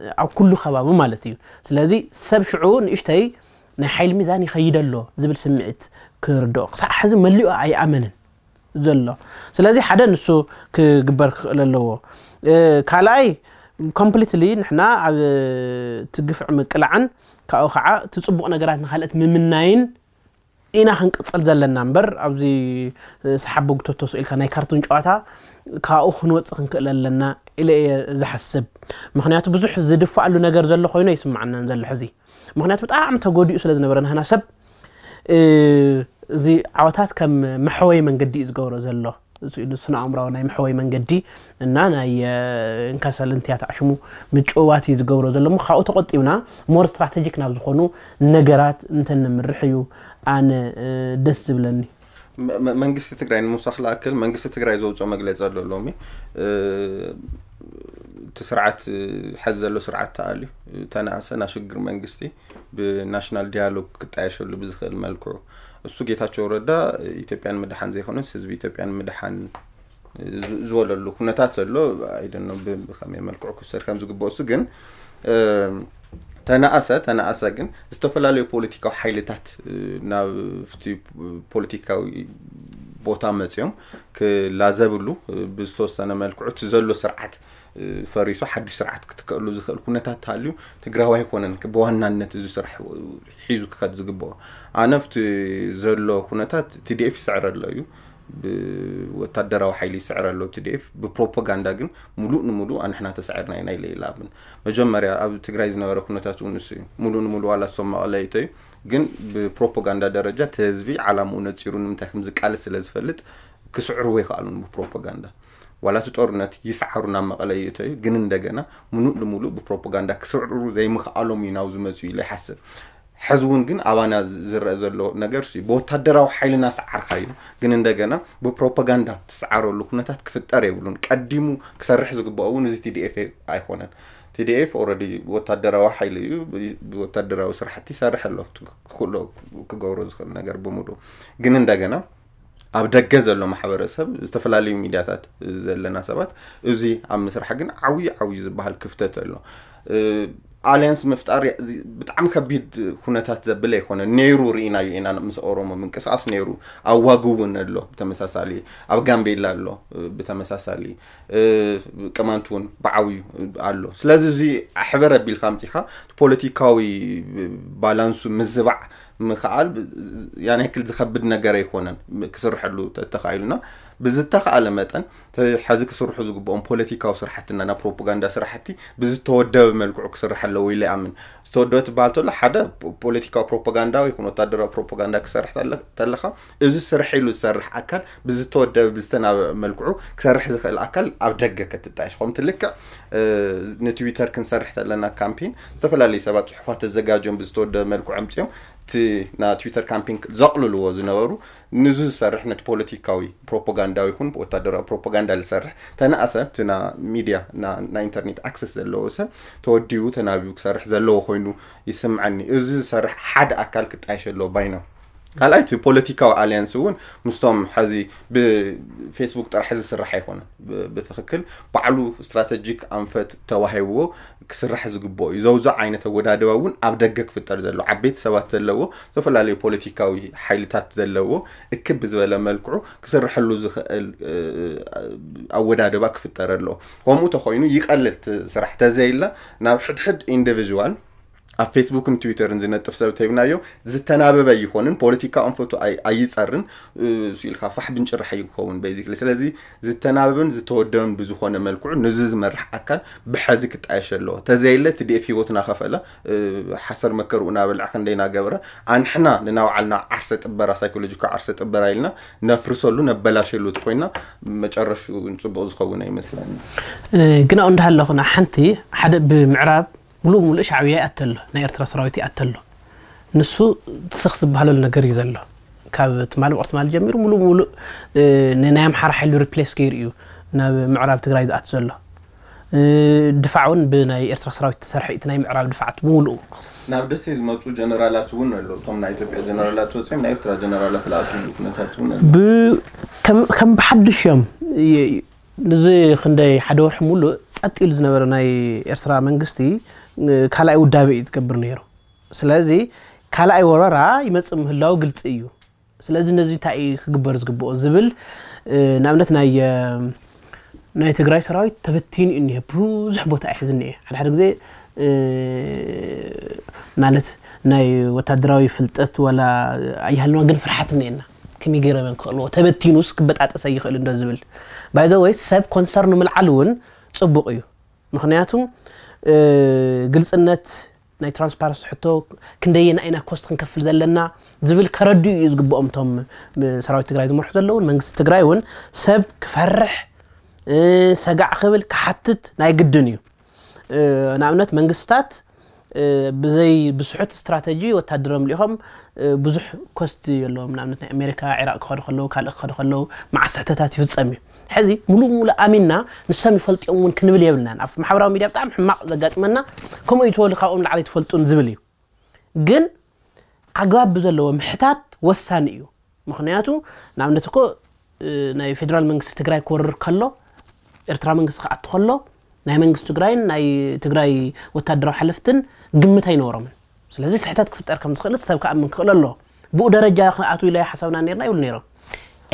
أو كل خباب مالتي سلازي سب شعون إشتهي نحيل ميزاني خيد الله زبل سمعت كردو صح هذا ملي أي أمن زلا سلازي حدا نسو كبر للو اه كالاي كومبليتلي نحنا أه، تقف عمك العن كأو خعا تصبق نقرات نخلت من منين إينا هنقصل زلا النمبر أو زي أه، سحبوك توتو سؤال كان كارتون جواتها ካብኡ ክንወፅእ ክንክእል ኣለና ኢለ እየ ዝሓስብ ምክንያቱ ብዙሕ ዝድፋኣሉ ነገር ዘሎ ኮይኑ ይስማዓናን ዘሎ ሕዚ ምክንያቱ ብጣዕሚ ተጎዲኡ ስለ ዝነበረ ንህና ሰብ እዚ ዓወታት ከም መሕወይ መንገዲ እዩ ዝገብሮ ዘሎ ስነ ኣእምራዊ ናይ መሕወይ መንገዲ እና ናይ እንካሰልንትያት ኣሽሙ ምጭዋት እዩ ዝገብሮ ዘሎ ሞ ካብኡ ተቆጢብና ሞር ስትራቴጂክ ናብ ዝኾኑ ነገራት እንተንምርሕ እዩ ኣነ ደስ ዝብለኒ መንግስቲ ትግራይ ንምውሳኽ ዝኣክል መንግስቲ ትግራይ ዘውፅኦ መግለፂ ኣሎ ሎሚ እቲ ስርዓት ሕዚ ዘሎ ስርዓት ተኣልዩ ተናእሰ ናይ ሽግር መንግስቲ ብናሽናል ዲያሎግ ክጣየሸሉ ብዝኽእል መልክዑ እሱ ጌታቸው ረዳ ኢትዮጵያ ንምድሓን ዘይኮነስ ህዝቢ ኢትዮጵያ ንምድሓን ዝበለሉ ኩነታት ዘሎ ኣይደኖ ብከመይ መልክዑ ክውሰድ ከም ዝግብኦ እሱ ግን ተናእሰ ተናእሰ ግን ዝተፈላለዩ ፖለቲካዊ ሓይልታት ናብቲ ፖለቲካዊ ቦታ መፅኦም ክላዘብሉ ብዝተወሰነ መልክዑ እቲ ዘሎ ስርዓት ፈሪሱ ሓዱሽ ስርዓት ክትክእሉ ዝኽእል ኩነታት ተሃልዩ ትግራዋይ ኮነን ብዋናነት እዚ ስራሕ ሒዙ ክከድ ዝግብኦ ኣነ ኣብቲ ዘሎ ኩነታት ቲዲኤፍ ይስዕረ ኣሎ እዩ ብወታደራዊ ሓይሊ ይስዕር ኣሎ ቲዲኤፍ ብፕሮፓጋንዳ ግን ሙሉእ ንሙሉእ ኣንሕና ተሳዕርና ኢና ኢለ ይለኣብን መጀመርያ ኣብ ትግራይ ዝነበረ ኩነታት እውን ንስ እዩ ሙሉእ ንሙሉእ ዋላ ሶም መቐለይቶ እዩ ግን ብፕሮፓጋንዳ ደረጃ ተህዝቢ ዓላምኡ ነፂሩ ንምንታይ ከም ዝቃል ስለ ዝፈልጥ ክስዕርዎ ይኽኣሉን ብፕሮፓጋንዳ ዋላ እቲ ጦርነት ይሰዓሩ ናብ መቐለ እዩ ግን እንደገና ሙሉእ ንሙሉእ ብፕሮፓጋንዳ ክስዕሩ ዘይምክኣሎም እዩ ናብ ዝመፁ ኢሉ ይሓስብ ሕዚ እውን ግን ኣባና ዝረአ ዘሎ ነገር እዩ ብወታደራዊ ሓይልና ሰዓርካ እዩ ግን እንደገና ብፕሮፓጋንዳ ትሰዓረሉ ኩነታት ክፍጠር የብሉን ቀዲሙ ክሰርሕ ዝግበኦ እውን እዚ ቲዲኤፍ ኣይኮነን ቲዲኤፍ ረ ወታደራዊ ሓይሊ እዩ ብወታደራዊ ስራሕቲ ይሰርሕ ኣሎ ክሎ ክገብሮ ዝኽእል ነገር ብምሉ ግን እንደገና ኣብ ደገ ዘሎ ማሕበረሰብ ዝተፈላለዩ ሚድያታት ዘለና ሰባት እዚ ኣብ ምስራሕ ግን ዓብዪ ዓብዪ ዝበሃል ክፍተት ኣሎ ኣልያንስ ምፍጣር ብጣዕሚ ከቢድ ኩነታት ዘብለ ይኮነ ነይሩ ርኢናዩ ኢና ምስ ኦሮሞ ምንቅስቃስ ነይሩ ኣብ ዋግ እውን ኣሎ ብተመሳሳሊ ኣብ ጋምቤላ ኣሎ ብተመሳሳሊ ቅማንት እውን ብዓብዩ ኣሎ ስለዚ እዚ ሕበር ኣቢልካ ኣምፂኻ ፖለቲካዊ ባላንሱ ምዝባዕ ምክዓል ያ ክል ዝከብድ ነገር ኣይኮነን ክስርሐሉ ተኻኢሉና ብዝተኸኣለ መጠን ሕዚ ክስርሑ ዝግብኦም ፖለቲካዊ ስራሕትና ናብ ፕሮፓጋንዳ ስራሕቲ ብዝተወደበ መልክዑ ክስራሕ ኣለዎ ኢለ ይኣምን ዝተወደበ ትበሃል ተሎ ሓደ ፖለቲካዊ ፕሮፓጋንዳ ወይ ኹን ወታደራዊ ፕሮፓጋንዳ ክሰርሕ ተለኻ እዚ ስርሕ ኢሉ ዝሰርሕ ኣካል ብዝተወደበ ብዝተናበ መልክዑ ክሰርሕ ዝኽእል ኣካል ኣብ ደገ ከትጣየሽ ከምቲ ልክዕ ንትዊተር ክንሰርሕ ተለና ካምፔን ዝተፈላለዩ ሰባት ፅሑፋት ተዘጋጅዮም ብዝተወደበ መልክዑ ኣምፅኦም እቲ ና ትዊተር ካምፔን ዘቕልልዎ ዝነበሩ ንዚ ዝሰርሕ ነቲ ፖለቲካዊ ፕሮፓጋንዳዊ ይኹን ወታደራዊ ፕሮፓጋንዳ ዝሰርሕ ተናእሰ እቲ ና ሚድያ ናይ ኢንተርኔት ኣክሰስ ዘለዎ ሰብ ተወዲቡ ተናቢቡ ክሰርሕ ዘለዎ ኮይኑ ይስምዐኒ እዚ ዝሰርሕ ሓደ ኣካል ክጣየሽ ኣለዎ ባይና ካልኣይቲ ፖለቲካዊ ኣልያንስ እውን ምስቶም ሕዚ ብፌስቡክ ጥራሕ ዝስራሕ ኣይኮነን ብትክክል ባዕሉ ስትራተጂክ ኣንፈት ተዋሂብዎ ክስራሕ ዝግብኦ እዩ ዘውዛ ዓይነት ኣወዳድባ እውን ኣብ ደገ ክፍጠር ዘሎ ዓበይቲ ሰባት ዘለዎ ዝተፈላለዩ ፖለቲካዊ ሓይልታት ዘለዎ እክብ ዝበለ መልክዑ ክስርሐሉ ዝኽእል ኣወዳድባ ክፍጠር ኣለዎ ከምኡ ተኮይኑ ይቀልል ስራሕ ተዘይላ ናብ ሕድሕድ ኢንዲቪዥዋል ኣብ ፌስቡክን ትዊተርን ዝነጥፍ ሰብ እንተይብናዮ ዝተናበበ ይኮንን ፖለቲካ እንፈቱ ኣይፀርን ኢልካ ፋሕ ብንጭራሕ ይኸውን ቤዚክሊ ስለዚ ዝተናበብን ዝተወደበን ብዝኮነ መልክዑ ንዚ ዝመርሕ ኣካል ብሓዚ ክጣየሽ ኣለዎ ተዘየለ እቲ ዲኤፍ ሂወትና ከፈላ ሓሰር መከርኡ ናበልዓ ክንደይ ናገብረ ኣንሕና ንናባዓልና ዓርሰ ጥበራ ሳይኮሎጂካ ዓርሰ ጥበራ ኢልና ነፍርሰሉ ነበላሸሉ እቲ ኮይና መጨረሹ ንፅቡቅ ዝኸውን ኣይመስለኒ ግን ኣብ እንዳሃለኹና ሓንቲ ሓደ ብምዕራብ ሙሉእ ሙሉእ ሻዕብያ ኣተ ኣሎ ናይ ኤርትራ ሰራዊት ኣተ ኣሎ ንሱ ትስኽ ዝበሃለሉ ነገር እዩ ዘሎ ካብ ትማሊ ብቅርትማሊ ጀሚሩ ሙሉእ ሙሉእ ንናይ ኣምሓራ ሓይሉ ሪፕሌስ ገይሩ እዩ ናብ ምዕራብ ትግራይ ዝኣቱ ዘሎ ድፋዕ እውን ብናይ ኤርትራ ሰራዊት ተሰርሐ እቲ ናይ ምዕራብ ድፋዓት ብምሉኡ ናብ ደሴ ዝመፁ ጀነራላት እውን ኣሎ እቶም ናይ ኢትዮጵያ ጀነራላት ወፅኦም ናይ ኤርትራ ጀነራላት ዝኣትሉ ኩነታት እውን ከም ብሓድሽ እዮም ንዚ ክንደይ ሓደ ወርሒ ሙሉእ ፀጥ ኢሉ ዝነበረ ናይ ኤርትራ መንግስቲ ካልኣይ ውዳበ እዩ ዝገብር ነይሩ ስለዚ ካልኣይ ወረራ ይመፅእ ምህላው ግልፂ እዩ ስለዚ ነዚ እንታይ እዩ ክግበር ዝግብኦ ዝብል ንኣብነት ናይ ናይ ትግራይ ሰራዊት ተበቲን እዩ እኒሄ ብዙሕ ቦታ እዩ ዝኒኤ ሓደ ሓደ ግዜ ማለት ናይ ወታደራዊ ፍልጠት ዋላ ኣያሃልና ግን ፍርሓት እኒአና ከመይ ገይረ መን ክእልዎ ተበቲኑስ ክበጣጠሰ ይኽእል እንዶ ዝብል ባይዘ ወይ ሰብ ኮንሰርኑ ምልዓል እውን ፅቡቕ እዩ ምክንያቱም قلت ناي ترانسبارس حتو كندينا اينا كوست كنكفل زلنا زبل كردو يزقبو امتم سراوي تگراي زمر حتو منجس تگراي ون سب كفرح سقع خبل كحتت ناي قدنيو نعمنات منجستات بزي بسحوت استراتيجي وتدرم لهم بزح كوست يلو من أمنة أمريكا عراق خارج خلو كان خارج خلو مع ستاتات في تسامي حزي ملو ملو أمينا نسامي فلت يوم ممكن نبلي يبلنا في محاورة ميديا بتاع محمد ماق لقات منا كم يتوالي خاوم لعلي تفلت ونزبلي جن عقاب بزلو محتات وسانيو مخنياتو نعم نتكو ناي فيدرال منكس تقرأي كور كلو إرترا منكس ناي منجس تجراي ناي تجراي وتدرو حلفتن قمتي نورم سلازي سحتات كفت أركم تخلص تساو كأم من خلال الله بو درجة خنا أتو إلى حسونا نير ناي ولنيرو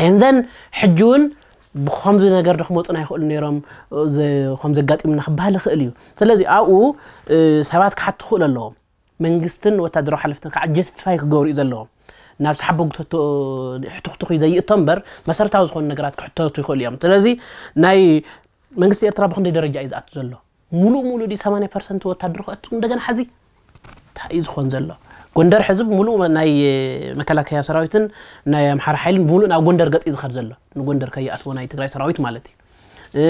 and then حجون بخمسة نجار دخموت أنا يخل نيرم ز خمسة جات من خبها لخليه سلازي أو أه سبات كحت خل الله منجستن وتدرو حلفتن قعدت تفايك جوري ذا الله نفس حبوك تو حتوخ تو إذا يتمبر ما صرت عاوز خل نجارات كحتوخ تو يخليهم سلازي ناي መንግስቲ ኤርትራ ብክንደይ ደረጃ እዩ ዝኣቱ ዘሎ ሙሉእ ሙሉእ ዲ 8 ፐርሰንት ወታደር ክኣቱ እንደገና ሓዚ እንታይ እዩ ዝኮን ዘሎ ጎንደር ሕዝብ ሙሉእ ናይ መከላከያ ሰራዊትን ናይ ኣምሓራ ሓይልን ብሙሉእ ናብ ጎንደር ገፅ እዩ ዝኸድ ዘሎ ንጎንደር ከይኣትዎ ናይ ትግራይ ሰራዊት ማለት እዩ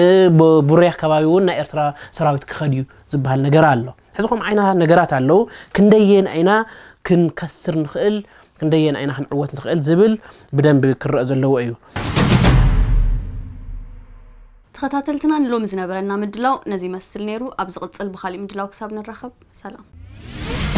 ቡሬ ኣከባቢ እውን ናይ ኤርትራ ሰራዊት ክኸድ እዩ ዝበሃል ነገር ኣሎ ሕዚ ከም ዓይና ነገራት ኣለው ክንደየን ዓይና ክንከስር ንኽእል ክንደየን ዓይና ክንዕወት ንኽእል ዝብል ብደንብ ክረአ ዘለዎ እዩ ተኸታተልትና ንሎሚ ዝነበረና ምድላው ነዚ መስል ነይሩ ኣብ ዝቕፅል ብካሊእ ምድላው ክሳብ ንራኸብ ሰላም